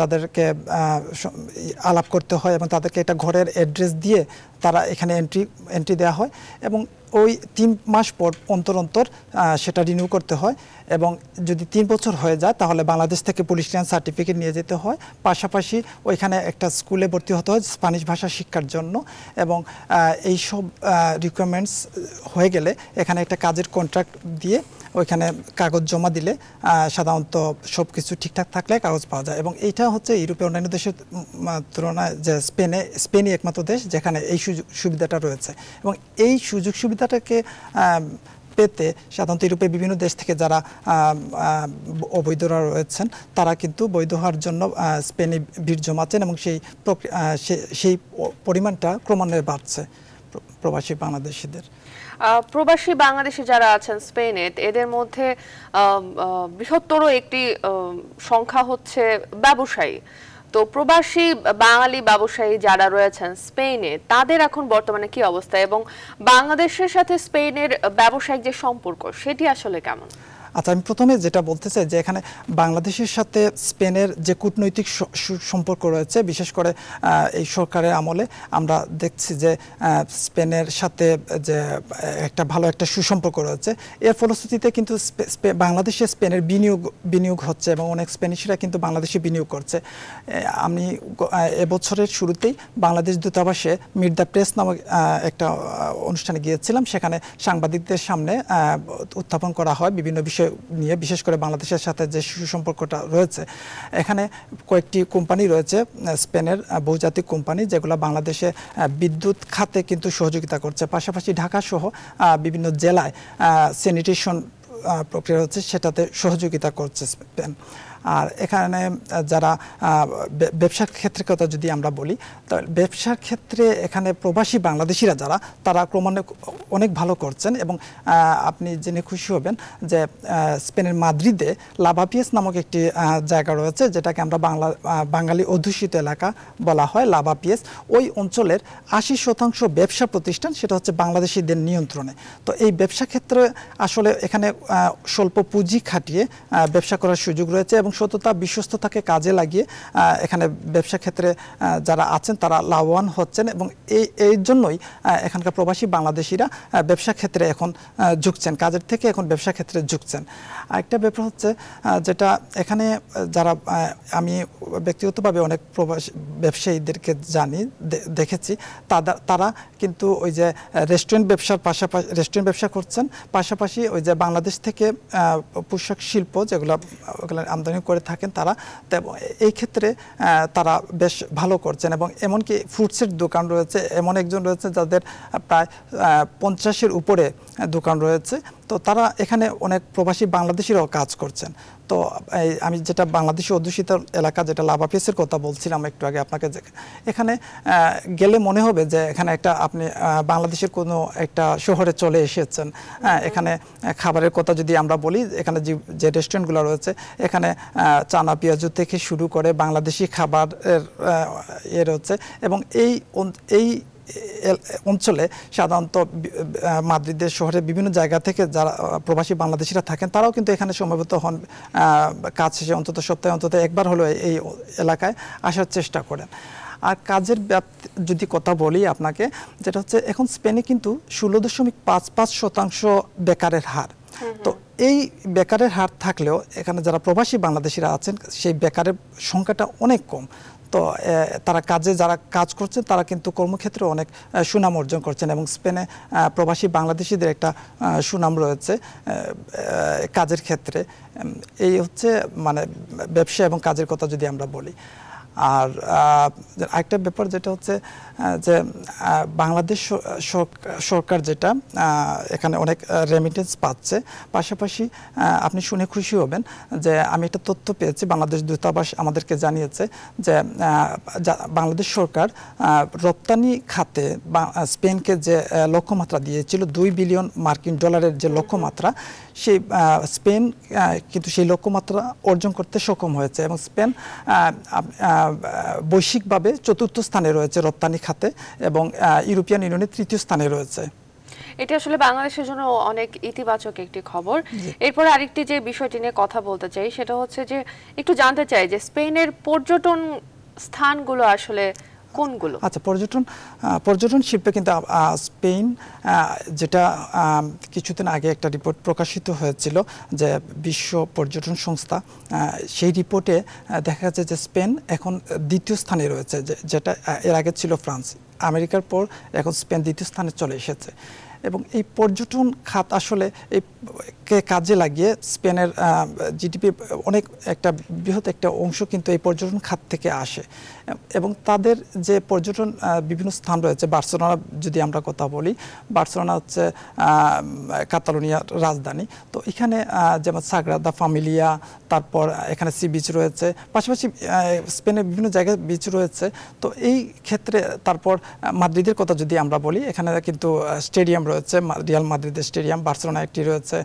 তাদেরকে আলাপ করতে হয় এবং তাদেরকে একটা ঘরের অ্যাড্রেস দিয়ে তারা এখানে এন্ট্রি এন্ট্রি দেওয়া হয় এবং ওই তিন মাস পর অন্তর অন্তর সেটা রিনিউ করতে হয় এবং যদি তিন বছর হয়ে যায় তাহলে বাংলাদেশ থেকে পুলিশ লাইন সার্টিফিকেট নিয়ে যেতে হয় পাশাপাশি ওইখানে একটা স্কুলে ভর্তি হতে হয় স্প্যানিশ ভাষা শিক্ষার জন্য এবং এইসব রিকোয়ারমেন্টস হয়ে গেলে এখানে একটা কাজের কন্ট্রাক্ট দিয়ে ওইখানে কাগজ জমা দিলে সাধারণত সব কিছু ঠিকঠাক থাকলে কাগজ পাওয়া যায় এবং এইটা হচ্ছে ইউরোপের অন্যান্য দেশের তুলনায় যে স্পেনে স্পেনই একমাত্র দেশ যেখানে এই সুযোগ সুবিধাটা রয়েছে এবং এই সুযোগ সুবিধাটাকে পেতে সাধারণত ইউরোপে বিভিন্ন দেশ থেকে যারা অবৈধরা রয়েছেন তারা কিন্তু বৈধ হওয়ার জন্য স্পেনে ভিড় জমাচ্ছেন এবং সেই সেই পরিমাণটা ক্রমান্বয়ে বাড়ছে প্রবাসী বাংলাদেশিদের প্রবাসী বাংলাদেশে যারা আছেন স্পেনে এদের মধ্যে বৃহত্তর একটি সংখ্যা হচ্ছে ব্যবসায়ী তো প্রবাসী বাঙালি ব্যবসায়ী যারা রয়েছেন স্পেনে তাদের এখন বর্তমানে কি অবস্থা এবং বাংলাদেশের সাথে স্পেনের ব্যবসায়িক যে সম্পর্ক সেটি আসলে কেমন আচ্ছা আমি প্রথমে যেটা বলতে চাই যে এখানে বাংলাদেশের সাথে স্পেনের যে কূটনৈতিক সম্পর্ক রয়েছে বিশেষ করে এই সরকারের আমলে আমরা দেখছি যে স্পেনের সাথে যে একটা ভালো একটা সুসম্পর্ক রয়েছে এর ফলশ্রুতিতে কিন্তু বাংলাদেশে স্পেনের বিনিয়োগ বিনিয়োগ হচ্ছে এবং অনেক স্পেনিশরা কিন্তু বাংলাদেশে বিনিয়োগ করছে আমি এবছরের শুরুতেই বাংলাদেশ দূতাবাসে মিট দ্য প্রেস নামক একটা অনুষ্ঠানে গিয়েছিলাম সেখানে সাংবাদিকদের সামনে উত্থাপন করা হয় বিভিন্ন বিষয়ে নিয়ে বিশেষ করে বাংলাদেশের সাথে যে সুসম্পর্কটা রয়েছে এখানে কয়েকটি কোম্পানি রয়েছে স্পেনের বহুজাতিক কোম্পানি যেগুলো বাংলাদেশে বিদ্যুৎ খাতে কিন্তু সহযোগিতা করছে পাশাপাশি ঢাকাসহ বিভিন্ন জেলায় স্যানিটেশন প্রক্রিয়া হচ্ছে সেটাতে সহযোগিতা করছে স্পেন আর এখানে যারা ব্যবসার ক্ষেত্রে কথা যদি আমরা বলি তাহলে ব্যবসার ক্ষেত্রে এখানে প্রবাসী বাংলাদেশিরা যারা তারা ক্রমান্বয়ে অনেক ভালো করছেন এবং আপনি জেনে খুশি হবেন যে স্পেনের মাদ্রিদে লাভাপিয়েস নামক একটি জায়গা রয়েছে যেটাকে আমরা বাংলা বাঙালি অধ্যুষিত এলাকা বলা হয় লাভাপিয়েস ওই অঞ্চলের আশি শতাংশ ব্যবসা প্রতিষ্ঠান সেটা হচ্ছে বাংলাদেশিদের নিয়ন্ত্রণে তো এই ব্যবসা ক্ষেত্রে আসলে এখানে স্বল্প পুঁজি খাটিয়ে ব্যবসা করার সুযোগ রয়েছে এবং সততা বিশ্বস্ততাকে কাজে লাগিয়ে এখানে ব্যবসা ক্ষেত্রে যারা আছেন তারা লাভবান হচ্ছেন এবং এই এই জন্যই এখানকার প্রবাসী বাংলাদেশিরা ব্যবসা ক্ষেত্রে এখন ঝুঁকছেন কাজের থেকে এখন ব্যবসা ক্ষেত্রে ঝুঁকছেন আরেকটা ব্যাপার হচ্ছে যেটা এখানে যারা আমি ব্যক্তিগতভাবে অনেক প্রবাসী ব্যবসায়ীদেরকে জানি দেখেছি তারা কিন্তু ওই যে রেস্টুরেন্ট ব্যবসার পাশাপাশি রেস্টুরেন্ট ব্যবসা করছেন পাশাপাশি ওই যে বাংলাদেশ থেকে পোশাক শিল্প যেগুলো ওগুলো আমদানি করে থাকেন তারা এই ক্ষেত্রে তারা বেশ ভালো করছেন এবং এমনকি ফ্রুটসের দোকান রয়েছে এমন একজন রয়েছে যাদের প্রায় পঞ্চাশের উপরে দোকান রয়েছে তো তারা এখানে অনেক প্রবাসী বাংলাদেশিরাও কাজ করছেন তো আমি যেটা বাংলাদেশি অধ্যুষিত এলাকা যেটা লাভাফিসের কথা বলছিলাম একটু আগে আপনাকে এখানে গেলে মনে হবে যে এখানে একটা আপনি বাংলাদেশের কোনো একটা শহরে চলে এসেছেন হ্যাঁ, এখানে খাবারের কথা যদি আমরা বলি এখানে যে রেস্টুরেন্টগুলো রয়েছে এখানে চানা পেঁয়াজ থেকে শুরু করে বাংলাদেশি খাবারের এ রয়েছে এবং এই এই অঞ্চলে সাধারণত মাদ্রিদের শহরে বিভিন্ন জায়গা থেকে যারা প্রবাসী বাংলাদেশিরা থাকেন তারাও কিন্তু এখানে সমবেত হন কাজ শেষে অন্তত সপ্তাহে অন্তত একবার হলেও এই এলাকায় আসার চেষ্টা করেন আর কাজের ব্যাপ্তি যদি কথা বলি আপনাকে যেটা হচ্ছে এখন স্পেনে কিন্তু ষোলো দশমিক পাঁচ পাঁচ শতাংশ বেকারের হার তো এই বেকারের হার থাকলেও এখানে যারা প্রবাসী বাংলাদেশিরা আছেন সেই বেকারের সংখ্যাটা অনেক কম তো তারা কাজে যারা কাজ করছেন তারা কিন্তু কর্মক্ষেত্রে অনেক সুনাম অর্জন করছেন এবং স্পেনে প্রবাসী বাংলাদেশিদের একটা সুনাম রয়েছে কাজের ক্ষেত্রে এই হচ্ছে মানে ব্যবসা এবং কাজের কথা যদি আমরা বলি আর একটা ব্যাপার যেটা হচ্ছে যে বাংলাদেশ সরকার যেটা এখানে অনেক রেমিটেন্স পাচ্ছে পাশাপাশি আপনি শুনে খুশি হবেন যে আমি একটা তথ্য পেয়েছি বাংলাদেশ দূতাবাস আমাদেরকে জানিয়েছে যে বাংলাদেশ সরকার রপ্তানি খাতে স্পেনকে যে লক্ষ্যমাত্রা দিয়েছিল দুই বিলিয়ন মার্কিন ডলারের যে লক্ষ্যমাত্রা সেই স্পেন কিন্তু সেই লক্ষ্যমাত্রা অর্জন করতে সক্ষম হয়েছে এবং স্পেন বৈশ্বিকভাবে চতুর্থ স্থানে রয়েছে রপ্তানি খাতে এবং ইউরোপিয়ান ইউনিয়নের তৃতীয় স্থানে রয়েছে এটি আসলে বাংলাদেশের জন্য অনেক ইতিবাচক একটি খবর এরপর আরেকটি যে বিষয়টি নিয়ে কথা বলতে চাই সেটা হচ্ছে যে একটু জানতে চাই যে স্পেনের পর্যটন স্থানগুলো আসলে কোনগুলো আচ্ছা পর্যটন পর্যটন শিল্পে কিন্তু স্পেন যেটা কিছুদিন আগে একটা রিপোর্ট প্রকাশিত হয়েছিল যে বিশ্ব পর্যটন সংস্থা সেই রিপোর্টে দেখা যাচ্ছে যে স্পেন এখন দ্বিতীয় স্থানে রয়েছে যেটা এর আগে ছিল ফ্রান্স আমেরিকার পর এখন স্পেন দ্বিতীয় স্থানে চলে এসেছে এবং এই পর্যটন খাত আসলে এই কে কাজে লাগিয়ে স্পেনের জিডিপি অনেক একটা বৃহৎ একটা অংশ কিন্তু এই পর্যটন খাত থেকে আসে এবং তাদের যে পর্যটন বিভিন্ন স্থান রয়েছে বার্সেলোনা যদি আমরা কথা বলি বার্সেলোনা হচ্ছে কাতালোনিয়ার রাজধানী তো এখানে যেমন সাগরাদা ফামিলিয়া তারপর এখানে সি বিচ রয়েছে পাশাপাশি স্পেনের বিভিন্ন জায়গায় বিচ রয়েছে তো এই ক্ষেত্রে তারপর মাদ্রিদের কথা যদি আমরা বলি এখানে কিন্তু স্টেডিয়াম রয়েছে রিয়াল মাদ্রিদের স্টেডিয়াম বার্সেলোনা একটি রয়েছে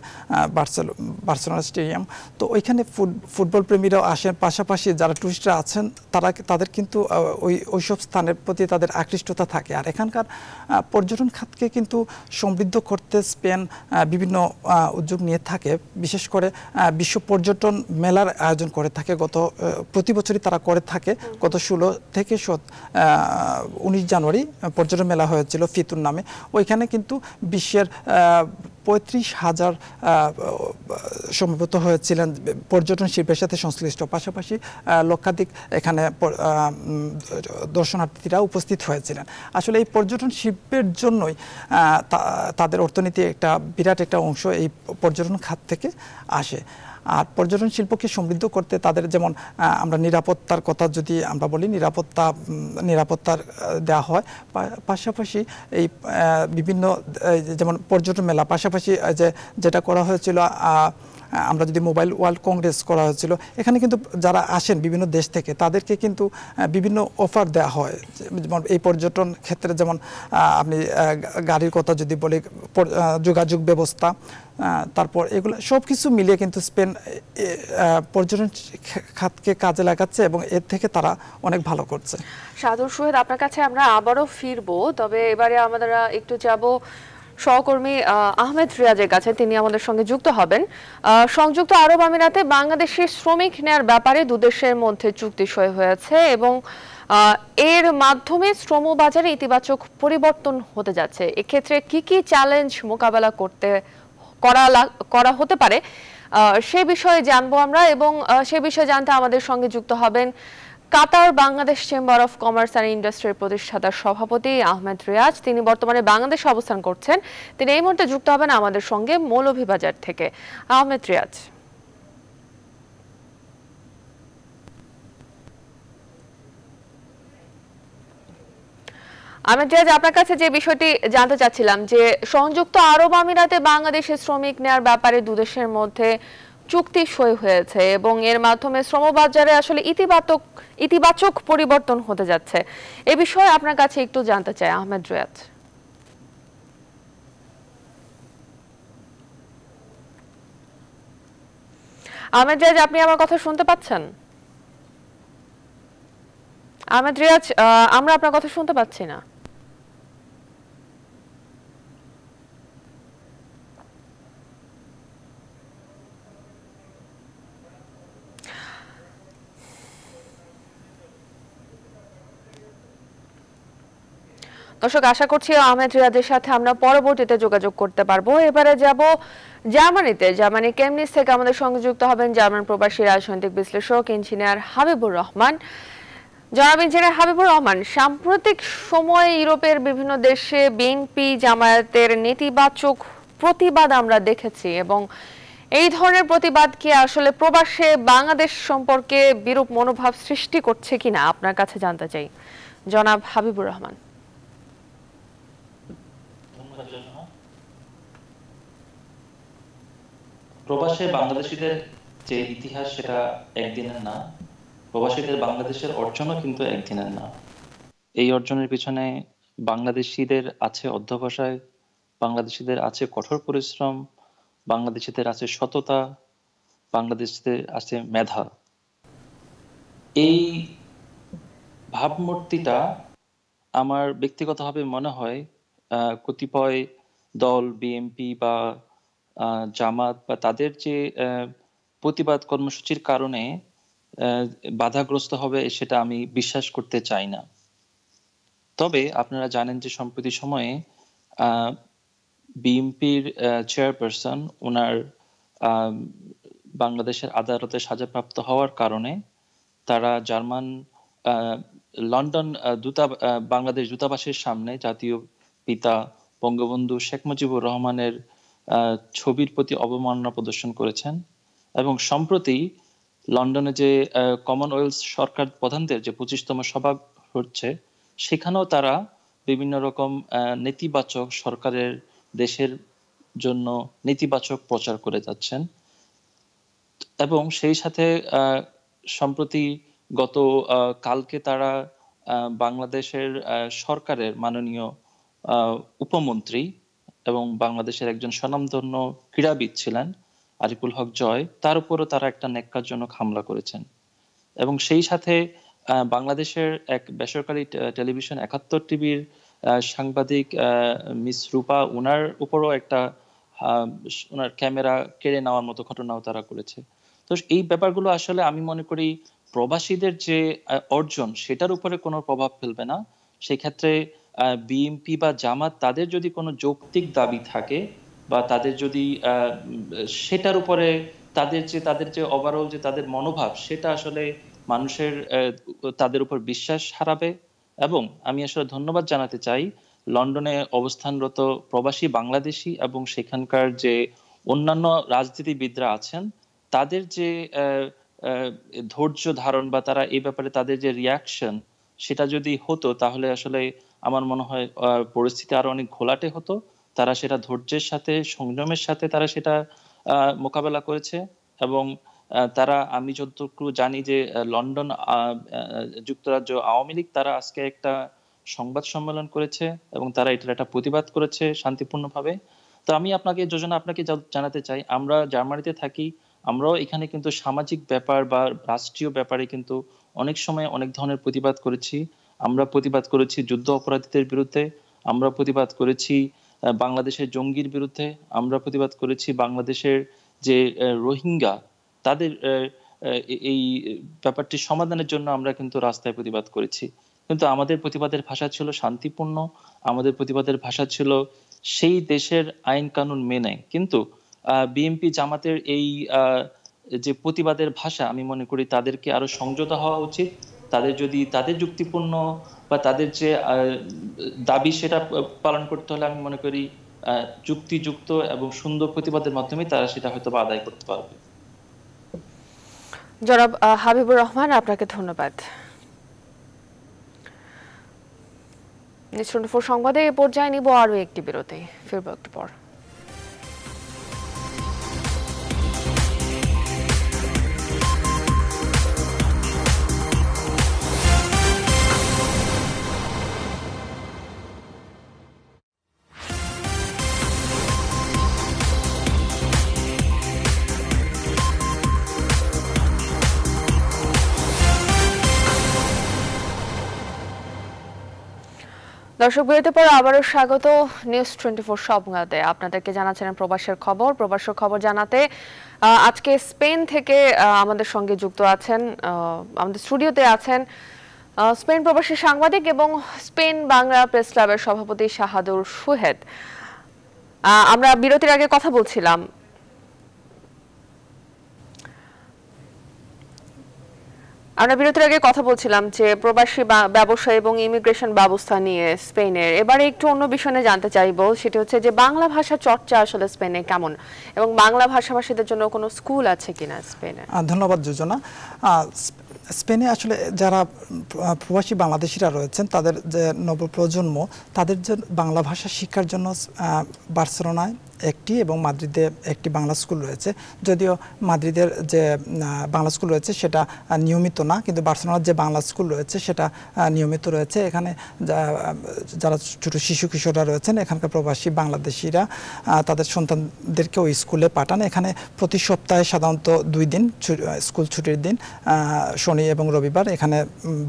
বার্সেলোনা স্টেডিয়াম তো ওইখানে ফুটবল প্রেমীরাও আসেন পাশাপাশি যারা টুরিস্টরা আছেন তারা তাদের কিন্তু ওই ওইসব স্থানের প্রতি তাদের আকৃষ্টতা থাকে আর এখানকার পর্যটন খাতকে কিন্তু সমৃদ্ধ করতে স্পেন বিভিন্ন উদ্যোগ নিয়ে থাকে বিশেষ করে বিশ্ব পর্যটন মেলার আয়োজন করে থাকে গত প্রতি বছরই তারা করে থাকে গত ষোলো থেকে সত উনিশ জানুয়ারি পর্যটন মেলা হয়েছিল ফিতুর নামে ওইখানে কিন্তু বিশ্বের পঁয়ত্রিশ হাজার সম্ভবত হয়েছিলেন পর্যটন শিল্পের সাথে সংশ্লিষ্ট পাশাপাশি লক্ষাধিক এখানে দর্শনার্থীরা উপস্থিত হয়েছিলেন আসলে এই পর্যটন শিল্পের জন্যই তাদের অর্থনীতি একটা বিরাট একটা অংশ এই পর্যটন খাত থেকে আসে আর পর্যটন শিল্পকে সমৃদ্ধ করতে তাদের যেমন আমরা নিরাপত্তার কথা যদি আমরা বলি নিরাপত্তা নিরাপত্তার দেওয়া হয় পাশাপাশি এই বিভিন্ন যেমন পর্যটন মেলা পাশাপাশি যে যেটা করা হয়েছিল আমরা যদি মোবাইল ওয়ার্ল্ড কংগ্রেস করা হয়েছিল এখানে কিন্তু যারা আসেন বিভিন্ন দেশ থেকে তাদেরকে কিন্তু বিভিন্ন অফার দেওয়া হয় যেমন এই পর্যটন ক্ষেত্রে যেমন আপনি গাড়ির কথা যদি বলি যোগাযোগ ব্যবস্থা তারপর এগুলো সব কিছু মিলিয়ে কিন্তু স্পেন পর্যটন খাতকে কাজে লাগাচ্ছে এবং এর থেকে তারা অনেক ভালো করছে সাদর সুহেদ আপনার কাছে আমরা আবারও ফিরবো তবে এবারে আমরা একটু যাব সহকর্মী আহমেদ রিয়াজের কাছে তিনি আমাদের সঙ্গে যুক্ত হবেন সংযুক্ত আরব আমিরাতে বাংলাদেশের শ্রমিক নেয়ার ব্যাপারে দুদেশের মধ্যে চুক্তি সই হয়েছে এবং এর মাধ্যমে শ্রম বাজারে ইতিবাচক পরিবর্তন হতে যাচ্ছে এক্ষেত্রে কি কি চ্যালেঞ্জ মোকাবেলা করতে করা করা হতে পারে সে বিষয়ে জানবো আমরা এবং সে বিষয়ে জানতে আমাদের সঙ্গে যুক্ত হবেন Qatar Bangladesh chamber of commerce and ইন্ডাস্ট্রির প্রতিষ্ঠাতা সভাপতি আহমেদ রিয়াজ তিনি বর্তমানে বাংলাদেশে অবস্থান করছেন তিনি এই মুহূর্তে যুক্ত হবেন আমাদের সঙ্গে মৌলভীবাজার থেকে আহমেদ রিয়াজ আমি জাজ আপনার কাছে যে বিষয়টি জানতে চাচ্ছিলাম যে সংযুক্ত আরব আমিরাতে বাংলাদেশের শ্রমিক নেয়ার ব্যাপারে দুদেশের মধ্যে চুক্তি সই হয়েছে এবং এর মাধ্যমে শ্রমবাজারে আসলে ইতিবাচক ইতিবাচক পরিবর্তন হতে যাচ্ছে এ বিষয়ে আপনার কাছে একটু জানতে চাই আহমেদ রিয়াজ আহমেদ রিয়াজ আপনি আমার কথা শুনতে পাচ্ছেন আহমেদ রিয়াজ আমরা আপনার কথা শুনতে পাচ্ছি না দর্শক আশা করছি আহমেদ রিয়াদের সাথে আমরা পরবর্তীতে যোগাযোগ করতে পারবো এবারে যাব জার্মানিতে জার্মানি কেমনিস থেকে আমাদের সংযুক্ত হবেন জার্মান প্রবাসী রাজনৈতিক বিশ্লেষক ইঞ্জিনিয়ার হাবিবুর রহমান জনাব ইঞ্জিনিয়ার হাবিবুর রহমান সাম্প্রতিক সময়ে ইউরোপের বিভিন্ন দেশে বিএনপি জামায়াতের নেতিবাচক প্রতিবাদ আমরা দেখেছি এবং এই ধরনের প্রতিবাদ কি আসলে প্রবাসে বাংলাদেশ সম্পর্কে বিরূপ মনোভাব সৃষ্টি করছে কিনা আপনার কাছে জানতে চাই জনাব হাবিবুর রহমান প্রবাসে বাংলাদেশিদের যে ইতিহাস সেটা একদিনের না প্রবাসীদের বাংলাদেশের অর্জনও কিন্তু একদিনের না এই অর্জনের পিছনে বাংলাদেশিদের আছে অধ্যবসায় বাংলাদেশিদের আছে কঠোর পরিশ্রম বাংলাদেশিদের আছে সততা বাংলাদেশিদের আছে মেধা এই ভাবমূর্তিটা আমার ব্যক্তিগতভাবে মনে হয় কতিপয় দল বিএমপি বা জামাত বা তাদের যে প্রতিবাদ কর্মসূচির কারণে বাধাগ্রস্ত হবে সেটা আমি বিশ্বাস করতে চাই না তবে আপনারা জানেন যে সম্প্রতি সময়ে বিএমপির চেয়ারপারসন ওনার বাংলাদেশের আদালতে সাজাপ্রাপ্ত হওয়ার কারণে তারা জার্মান লন্ডন দূতা বাংলাদেশ দূতাবাসের সামনে জাতীয় পিতা বঙ্গবন্ধু শেখ মুজিবুর রহমানের ছবির প্রতি অবমাননা প্রদর্শন করেছেন এবং সম্প্রতি লন্ডনে যে কমনওয়েলথ সরকার প্রধানদের যে পঁচিশতম সভা হচ্ছে সেখানেও তারা বিভিন্ন রকম নেতিবাচক সরকারের দেশের জন্য নেতিবাচক প্রচার করে যাচ্ছেন এবং সেই সাথে সম্প্রতি গত কালকে তারা বাংলাদেশের সরকারের মাননীয় উপমন্ত্রী এবং বাংলাদেশের একজন স্বনামধন্য ক্রীড়াবিদ ছিলেন আরিফুল হক জয় তার উপরও তারা একটা ন্যাক্কারজনক হামলা করেছেন এবং সেই সাথে বাংলাদেশের এক বেসরকারি টেলিভিশন একাত্তর টিভির সাংবাদিক মিস রূপা উনার উপরও একটা ওনার ক্যামেরা কেড়ে নেওয়ার মতো ঘটনাও তারা করেছে তো এই ব্যাপারগুলো আসলে আমি মনে করি প্রবাসীদের যে অর্জন সেটার উপরে কোনো প্রভাব ফেলবে না সেক্ষেত্রে বিএমপি বা জামাত তাদের যদি কোনো যৌক্তিক দাবি থাকে বা তাদের যদি সেটার উপরে তাদের যে তাদের যে ওভারঅল যে তাদের মনোভাব সেটা আসলে মানুষের তাদের উপর বিশ্বাস হারাবে এবং আমি আসলে ধন্যবাদ জানাতে চাই লন্ডনে অবস্থানরত প্রবাসী বাংলাদেশি এবং সেখানকার যে অন্যান্য রাজনীতিবিদরা আছেন তাদের যে ধৈর্য ধারণ বা তারা এই ব্যাপারে তাদের যে রিয়াকশন সেটা যদি হতো তাহলে আসলে আমার মনে হয় পরিস্থিতি আরো অনেক ঘোলাটে হতো তারা সেটা ধৈর্যের সাথে সংযমের সাথে তারা সেটা মোকাবেলা করেছে এবং তারা আমি যতটুকু জানি যে লন্ডন যুক্তরাজ্য আওয়ামী লীগ তারা আজকে একটা সংবাদ সম্মেলন করেছে এবং তারা এটার একটা প্রতিবাদ করেছে শান্তিপূর্ণভাবে তো আমি আপনাকে যোজনা আপনাকে জানাতে চাই আমরা জার্মানিতে থাকি আমরাও এখানে কিন্তু সামাজিক ব্যাপার বা রাষ্ট্রীয় ব্যাপারে কিন্তু অনেক সময় অনেক ধরনের প্রতিবাদ করেছি আমরা প্রতিবাদ করেছি যুদ্ধ অপরাধীদের বিরুদ্ধে আমরা প্রতিবাদ করেছি বাংলাদেশের জঙ্গির বিরুদ্ধে আমরা প্রতিবাদ করেছি বাংলাদেশের যে রোহিঙ্গা তাদের এই ব্যাপারটি সমাধানের জন্য আমরা কিন্তু রাস্তায় প্রতিবাদ করেছি কিন্তু আমাদের প্রতিবাদের ভাষা ছিল শান্তিপূর্ণ আমাদের প্রতিবাদের ভাষা ছিল সেই দেশের আইন কানুন মেনে কিন্তু বিএনপি জামাতের এই যে প্রতিবাদের ভাষা আমি মনে করি তাদেরকে আরো সংযত হওয়া উচিত তাদের যদি তাদের যুক্তিপূর্ণ বা তাদের যে দাবি সেটা পালন করতে হলে আমি মনে করি যুক্তিযুক্ত এবং সুন্দর প্রতিবাদের মাধ্যমে তারা সেটা হয়তো আদায় করতে পারবে জনাব হাবিবুর রহমান আপনাকে ধন্যবাদ নিঃসন্ডফোর সংবাদে এ পর্যায়ে নিব আরও একটি বিরতি ফিরব একটু পর দর্শক বিরতি পর আবারও স্বাগত নিউজ টোয়েন্টি ফোর সংবাদে আপনাদেরকে জানাচ্ছেন প্রবাসের খবর প্রবাসের খবর জানাতে আজকে স্পেন থেকে আমাদের সঙ্গে যুক্ত আছেন আমাদের স্টুডিওতে আছেন স্পেন প্রবাসী সাংবাদিক এবং স্পেন বাংলা প্রেস ক্লাবের সভাপতি শাহাদুর সুহেদ আমরা বিরতির আগে কথা বলছিলাম আমরা বিরতির আগে কথা বলছিলাম যে প্রবাসী ব্যবসা এবং ইমিগ্রেশন ব্যবস্থা নিয়ে স্পেনের এবারে একটু অন্য বিষয়ে জানতে চাইব সেটি হচ্ছে যে বাংলা ভাষা চর্চা আসলে স্পেনে কেমন এবং বাংলা ভাষাভাষীদের জন্য কোনো স্কুল আছে কিনা স্পেনে ধন্যবাদ যোজনা স্পেনে আসলে যারা প্রবাসী বাংলাদেশিরা রয়েছেন তাদের যে নবপ্রজন্ম তাদের যে বাংলা ভাষা শিক্ষার জন্য বার্সেলোনায় একটি এবং মাদ্রিদে একটি বাংলা স্কুল রয়েছে যদিও মাদ্রিদের যে বাংলা স্কুল রয়েছে সেটা নিয়মিত না কিন্তু বার্সেলোনার যে বাংলা স্কুল রয়েছে সেটা নিয়মিত রয়েছে এখানে যারা ছোটো শিশু কিশোররা রয়েছেন এখানকার প্রবাসী বাংলাদেশিরা তাদের সন্তানদেরকে ওই স্কুলে পাঠান এখানে প্রতি সপ্তাহে সাধারণত দুই দিন স্কুল ছুটির দিন শনি এবং রবিবার এখানে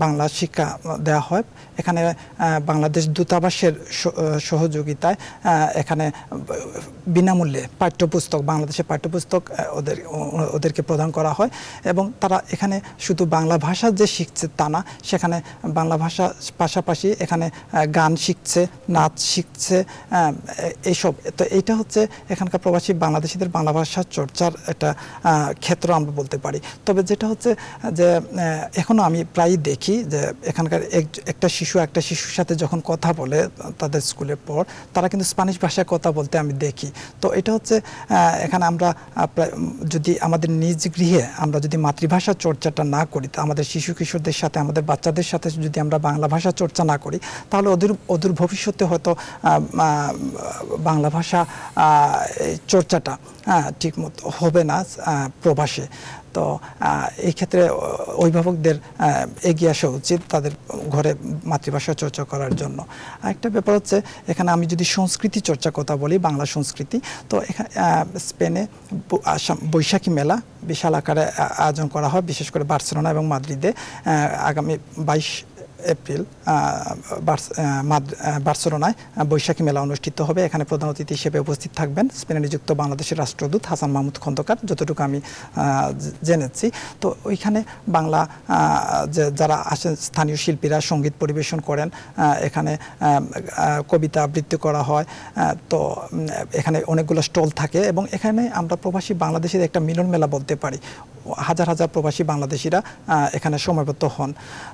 বাংলা শিক্ষা দেওয়া হয় এখানে বাংলাদেশ দূতাবাসের সহযোগিতায় এখানে বিনামূল্যে পাঠ্যপুস্তক বাংলাদেশে পাঠ্যপুস্তক ওদের ওদেরকে প্রদান করা হয় এবং তারা এখানে শুধু বাংলা ভাষা যে শিখছে তা না সেখানে বাংলা ভাষা পাশাপাশি এখানে গান শিখছে নাচ শিখছে এইসব তো এইটা হচ্ছে এখানকার প্রবাসী বাংলাদেশিদের বাংলা ভাষা চর্চার একটা ক্ষেত্র আমরা বলতে পারি তবে যেটা হচ্ছে যে এখনও আমি প্রায়ই দেখি যে এখানকার একটা শিশু একটা শিশুর সাথে যখন কথা বলে তাদের স্কুলের পর তারা কিন্তু স্প্যানিশ ভাষায় কথা বলতে আমি দেখি তো এটা হচ্ছে এখানে আমরা যদি আমাদের নিজ গৃহে আমরা যদি মাতৃভাষা চর্চাটা না করি তা আমাদের শিশু কিশোরদের সাথে আমাদের বাচ্চাদের সাথে যদি আমরা বাংলা ভাষা চর্চা না করি তাহলে ওদের ওদূর ভবিষ্যতে হয়তো বাংলা ভাষা চর্চাটা ঠিক মতো হবে না প্রবাসে তো এই ক্ষেত্রে অভিভাবকদের এগিয়ে আসা উচিত তাদের ঘরে মাতৃভাষা চর্চা করার জন্য একটা ব্যাপার হচ্ছে এখানে আমি যদি সংস্কৃতি চর্চা কথা বলি বাংলা সংস্কৃতি তো এখানে স্পেনে বৈশাখী মেলা বিশাল আকারে আয়োজন করা হয় বিশেষ করে বার্সেলোনা এবং মাদ্রিদে আগামী বাইশ এপ্রিল বার্সেলোনায় বৈশাখী মেলা অনুষ্ঠিত হবে এখানে প্রধান অতিথি হিসেবে উপস্থিত থাকবেন স্পেনে নিযুক্ত বাংলাদেশের রাষ্ট্রদূত হাসান মাহমুদ খন্দকার যতটুকু আমি জেনেছি তো ওইখানে বাংলা যারা আসেন স্থানীয় শিল্পীরা সঙ্গীত পরিবেশন করেন এখানে কবিতা আবৃত্তি করা হয় তো এখানে অনেকগুলো স্টল থাকে এবং এখানে আমরা প্রবাসী বাংলাদেশের একটা মিলন মেলা বলতে পারি হাজার হাজার প্রবাসী বাংলাদেশিরা এখানে সময়বদ্ধ হন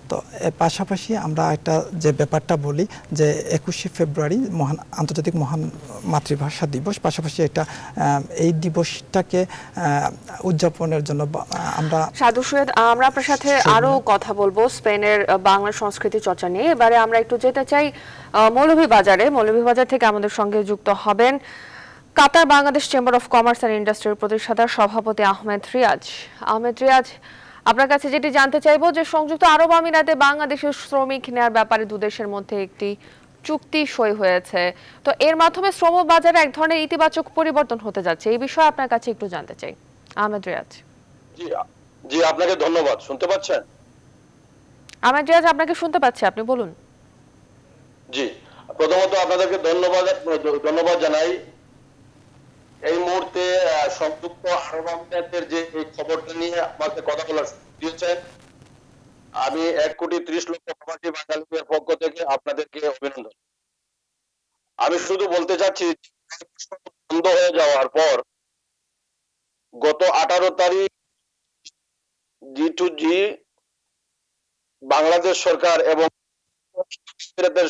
তো পাশাপাশি পাশাপাশি আমরা একটা যে ব্যাপারটা বলি যে একুশে ফেব্রুয়ারি মহান আন্তর্জাতিক মহান মাতৃভাষা দিবস পাশাপাশি এটা এই দিবসটাকে উদযাপনের জন্য আমরা সাধু সৈয়দ আমরা আপনার সাথে আরও কথা বলবো স্পেনের বাংলা সংস্কৃতি চর্চা নিয়ে এবারে আমরা একটু যেতে চাই মৌলভীবাজারে মৌলভীবাজার থেকে আমাদের সঙ্গে যুক্ত হবেন Qatar Bangladesh chamber of commerce and ইন্ডাস্ট্রির প্রতিষ্ঠাতা সভাপতি আহমেদ রিয়াজ আহমেদ রিয়াজ আপনার কাছে যেটি জানতে চাইব যে সংযুক্ত আরব আমিরাতে বাংলাদেশের শ্রমিক নেয়ার ব্যাপারে দুদেশের মধ্যে একটি চুক্তি সই হয়েছে তো এর মাধ্যমে শ্রম বাজারে এক ধরনের ইতিবাচক পরিবর্তন হতে যাচ্ছে এই বিষয়ে আপনার কাছে একটু জানতে চাই আহমেদ রিয়াজ জি আপনাকে ধন্যবাদ শুনতে পাচ্ছেন আহমেদ রিয়াজ আপনাকে শুনতে পাচ্ছি আপনি বলুন জি প্রথমত আপনাদেরকে ধন্যবাদ ধন্যবাদ জানাই এই মুহূর্তে সংযুক্ত আরব আমিরাতের যে এই খবরটা নিয়ে আমাকে কথা বলার দিয়েছেন আমি এক কোটি ত্রিশ লক্ষ প্রবাসী বাঙালিদের পক্ষ থেকে আপনাদেরকে অভিনন্দন আমি শুধু বলতে চাচ্ছি বন্ধ হয়ে যাওয়ার পর গত আঠারো তারিখ জি টু জি বাংলাদেশ সরকার এবং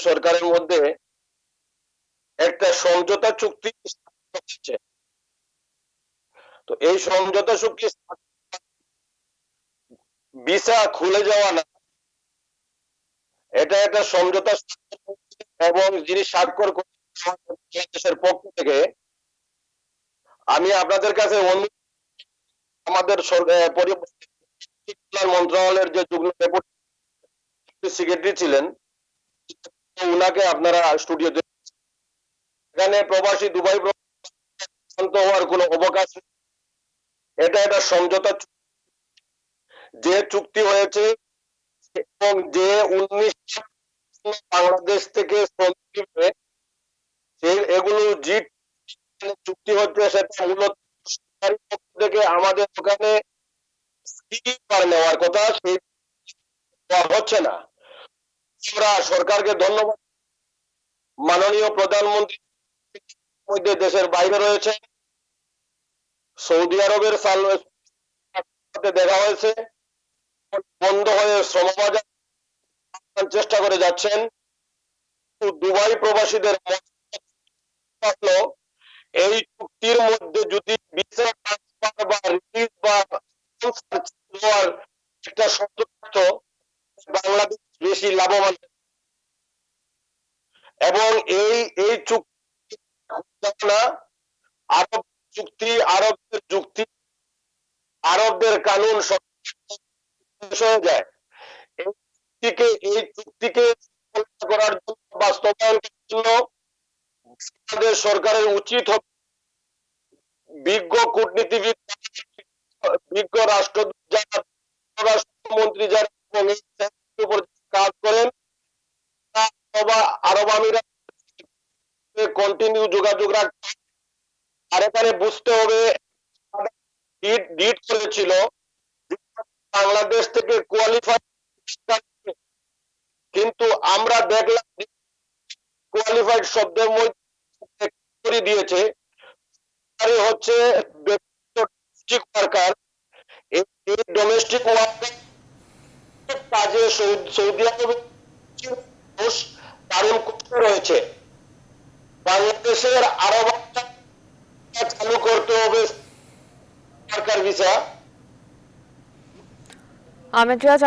সরকারের মধ্যে একটা সমঝোতা চুক্তি হচ্ছে তো এই সমঝোতা চুক্তি ভিসা খুলে যাওয়া না এটা একটা সমঝোতা এবং যিনি স্বাক্ষর দেশের পক্ষ থেকে আমি আপনাদের কাছে আমাদের মন্ত্রণালয়ের যে যুগ্ম সেক্রেটারি ছিলেন উনাকে আপনারা স্টুডিও এখানে প্রবাসী দুবাই হওয়ার কোনো অবকাশ নেই এটা একটা সমঝোতা যে চুক্তি হয়েছে এবং যে উনিশ বাংলাদেশ থেকে এগুলো জি মানে চুক্তি হচ্ছে সেটা মূলত থেকে আমাদের ওখানে নেওয়ার কথা সেই হচ্ছে না আমরা সরকারকে ধন্যবাদ মাননীয় প্রধানমন্ত্রী মধ্যে দেশের বাইরে রয়েছে সৌদি আরবের দেখা হয়েছে বন্ধ হয়ে শ্রমবাজার চেষ্টা করে যাচ্ছেন দুবাই প্রবাসীদের এই চুক্তির মধ্যে যদি বাংলাদেশ বেশি লাভবান এবং এই এই চুক্তি আরব চুক্তি আরবদের যুক্তি আরবদের কানুন যায় এই চুক্তিকে এই চুক্তিকে করার জন্য বাস্তবায়ন করার জন্য বাংলাদেশ সরকারের উচিত হবে বিজ্ঞ কূটনীতিবিদ বিজ্ঞ রাষ্ট্রদূত যারা পররাষ্ট্রমন্ত্রী যারা কাজ করেন আরব আমিরা কন্টিনিউ যোগাযোগ রাখতে আরে পারে বুঝতে হবে ডিড করেছিল বাংলাদেশ থেকে কোয়ালিফাই কিন্তু আমরা দেখলাম কোয়ালিফাইড শব্দের মধ্যে করে দিয়েছে হচ্ছে ডোমেস্টিক ওয়ার্কার এই ডোমেস্টিক ওয়ার্কার কাজে সৌদি আরবে মানুষ রয়েছে বাংলাদেশের আরব চালু করতে হবে সরকার ভিসা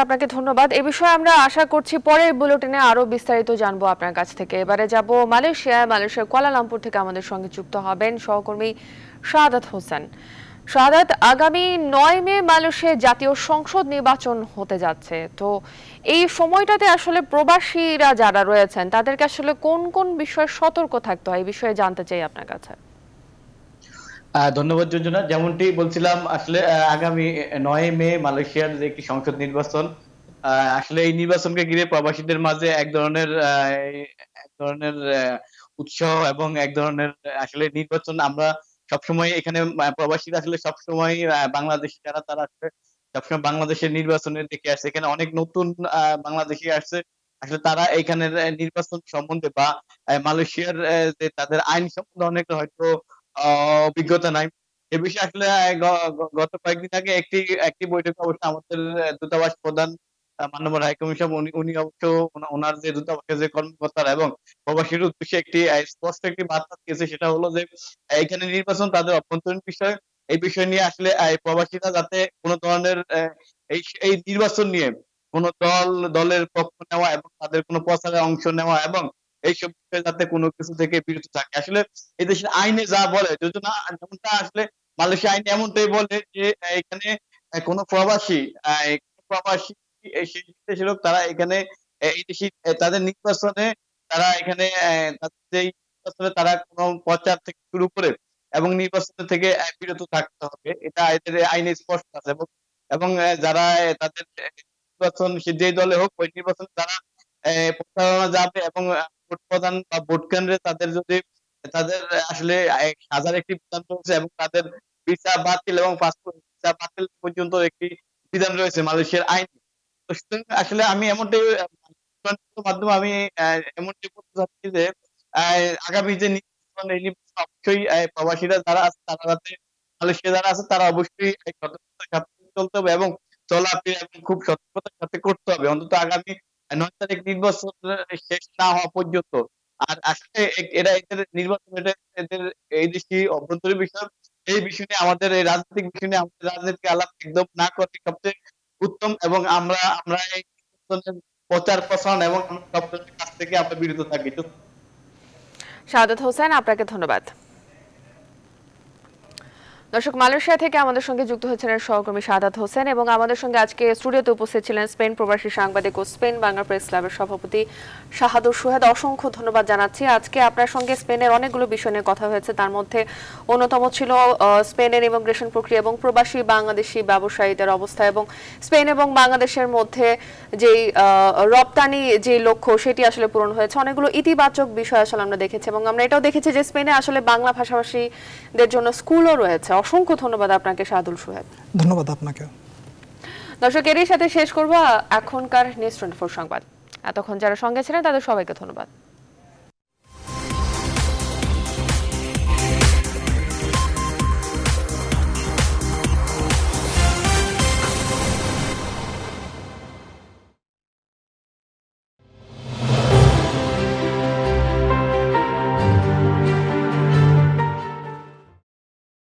আপনাকে ধন্যবাদ এ বিষয়ে আমরা আশা করছি পরের বুলেটিনে বিস্তারিত জানবো আপনার কাছ থেকে এবারে যাব মালয়েশিয়ায় মালয়েশিয়ার কুয়ালালামপুর থেকে আমাদের সঙ্গে যুক্ত হবেন সহকর্মী শাহাদ হোসেন শাহাদ আগামী নয় মে মালয়েশিয়ায় জাতীয় সংসদ নির্বাচন হতে যাচ্ছে তো এই সময়টাতে আসলে প্রবাসীরা যারা রয়েছেন তাদেরকে আসলে কোন কোন বিষয়ে সতর্ক থাকতে হয় এই বিষয়ে জানতে চাই আপনার কাছে ধন্যবাদ যোজনা যেমনটি বলছিলাম আসলে আগামী নয় মে মালয়েশিয়ার যে একটি সংসদ নির্বাচন আসলে এই নির্বাচনকে ঘিরে প্রবাসীদের মাঝে এক ধরনের এক ধরনের উৎসাহ এবং এক ধরনের আসলে নির্বাচন আমরা সবসময় এখানে প্রবাসীরা আসলে সবসময় বাংলাদেশি যারা তারা আসলে সবসময় বাংলাদেশের নির্বাচনের দিকে আসছে এখানে অনেক নতুন বাংলাদেশি আসছে আসলে তারা এখানের নির্বাচন সম্বন্ধে বা মালয়েশিয়ার যে তাদের আইন সম্বন্ধে অনেক হয়তো অভিজ্ঞতা নাই এ বিষয়ে আসলে গত কয়েকদিন আগে একটি একটি বৈঠক অবশ্য আমাদের দূতাবাস প্রধান মাননীয় হাই কমিশন উনি অবশ্য ওনার যে দূতাবাসের যে কর্মকর্তারা এবং প্রবাসীর উদ্দেশ্যে একটি স্পষ্ট একটি বার্তা দিয়েছে সেটা হলো যে এখানে নির্বাচন তাদের অভ্যন্তরীণ বিষয় এই বিষয় নিয়ে আসলে প্রবাসীরা যাতে কোন ধরনের এই নির্বাচন নিয়ে কোন দল দলের পক্ষ নেওয়া এবং তাদের কোনো প্রচারে অংশ নেওয়া এবং এইসব যাতে কোনো কিছু থেকে বিরত থাকে আসলে এই দেশের আইনে যা বলে যদি না এমনটা আসলে মালয়েশিয়া আইনে এমনটাই বলে যে এখানে কোনো প্রবাসী প্রবাসী সেই লোক তারা এখানে এই দেশে তাদের নির্বাচনে তারা এখানে নির্বাচনে তারা কোন প্রচার থেকে শুরু করে এবং নির্বাচন থেকে বিরত থাকতে হবে এটা এদের আইনে স্পষ্ট আছে এবং এবং যারা তাদের নির্বাচন যে দলে হোক ওই নির্বাচন তারা প্রচারণা যাবে এবং ভোট প্রদান বা ভোট কেন্দ্রে তাদের যদি তাদের আসলে হাজার একটি বিধান রয়েছে এবং তাদের ভিসা বাতিল এবং পাসপোর্ট ভিসা বাতিল পর্যন্ত একটি বিধান রয়েছে মালয়েশিয়ার আইন আসলে আমি এমনটাই মাধ্যমে আমি এমনটি বলতে চাচ্ছি যে আগামী যে নির্বাচন অবশ্যই প্রবাসীরা যারা আছে তারা যাতে মালয়েশিয়া যারা আছে তারা অবশ্যই সতর্কতার সাথে চলতে হবে এবং চলাফেরা খুব সতর্কতার সাথে করতে হবে অন্তত আগামী নয় তারিখ নির্বাচন শেষ না হওয়া পর্যন্ত আর আসলে এরা এদের নির্বাচন এদের এই দেশি অভ্যন্তরীণ বিষয় এই বিষয় নিয়ে আমাদের এই রাজনৈতিক বিষয় নিয়ে আমাদের রাজনীতিকে আলাপ একদম না করতে সবচেয়ে উত্তম এবং আমরা আমরা এই প্রচার প্রসারণ এবং সবচেয়ে কাছ থেকে আমরা বিরত থাকি সাদাত হোসেন আপনাকে ধন্যবাদ দর্শক মালয়েশিয়া থেকে আমাদের সঙ্গে যুক্ত হয়েছিলেন সহকর্মী সাদাত হোসেন এবং আমাদের সঙ্গে আজকে স্টুডিওতে উপস্থিত ছিলেন স্পেন প্রবাসী সাংবাদিক ও স্পেন বাংলা প্রেস ক্লাবের সভাপতি শাহাদুর সুহেদ অসংখ্য ধন্যবাদ জানাচ্ছি আজকে আপনার সঙ্গে স্পেনের অনেকগুলো বিষয় নিয়ে কথা হয়েছে তার মধ্যে অন্যতম ছিল স্পেনের ইমিগ্রেশন প্রক্রিয়া এবং প্রবাসী বাংলাদেশি ব্যবসায়ীদের অবস্থা এবং স্পেন এবং বাংলাদেশের মধ্যে যেই রপ্তানি যে লক্ষ্য সেটি আসলে পূরণ হয়েছে অনেকগুলো ইতিবাচক বিষয় আসলে আমরা দেখেছি এবং আমরা এটাও দেখেছি যে স্পেনে আসলে বাংলা ভাষাভাষীদের জন্য স্কুলও রয়েছে অসংখ্য ধন্যবাদ আপনাকে সাদুল সোহেব ধন্যবাদ আপনাকে দর্শক এর সাথে শেষ করব এখনকার নিউজ টোয়েন্টি সংবাদ এতক্ষণ যারা সঙ্গে ছিলেন তাদের সবাইকে ধন্যবাদ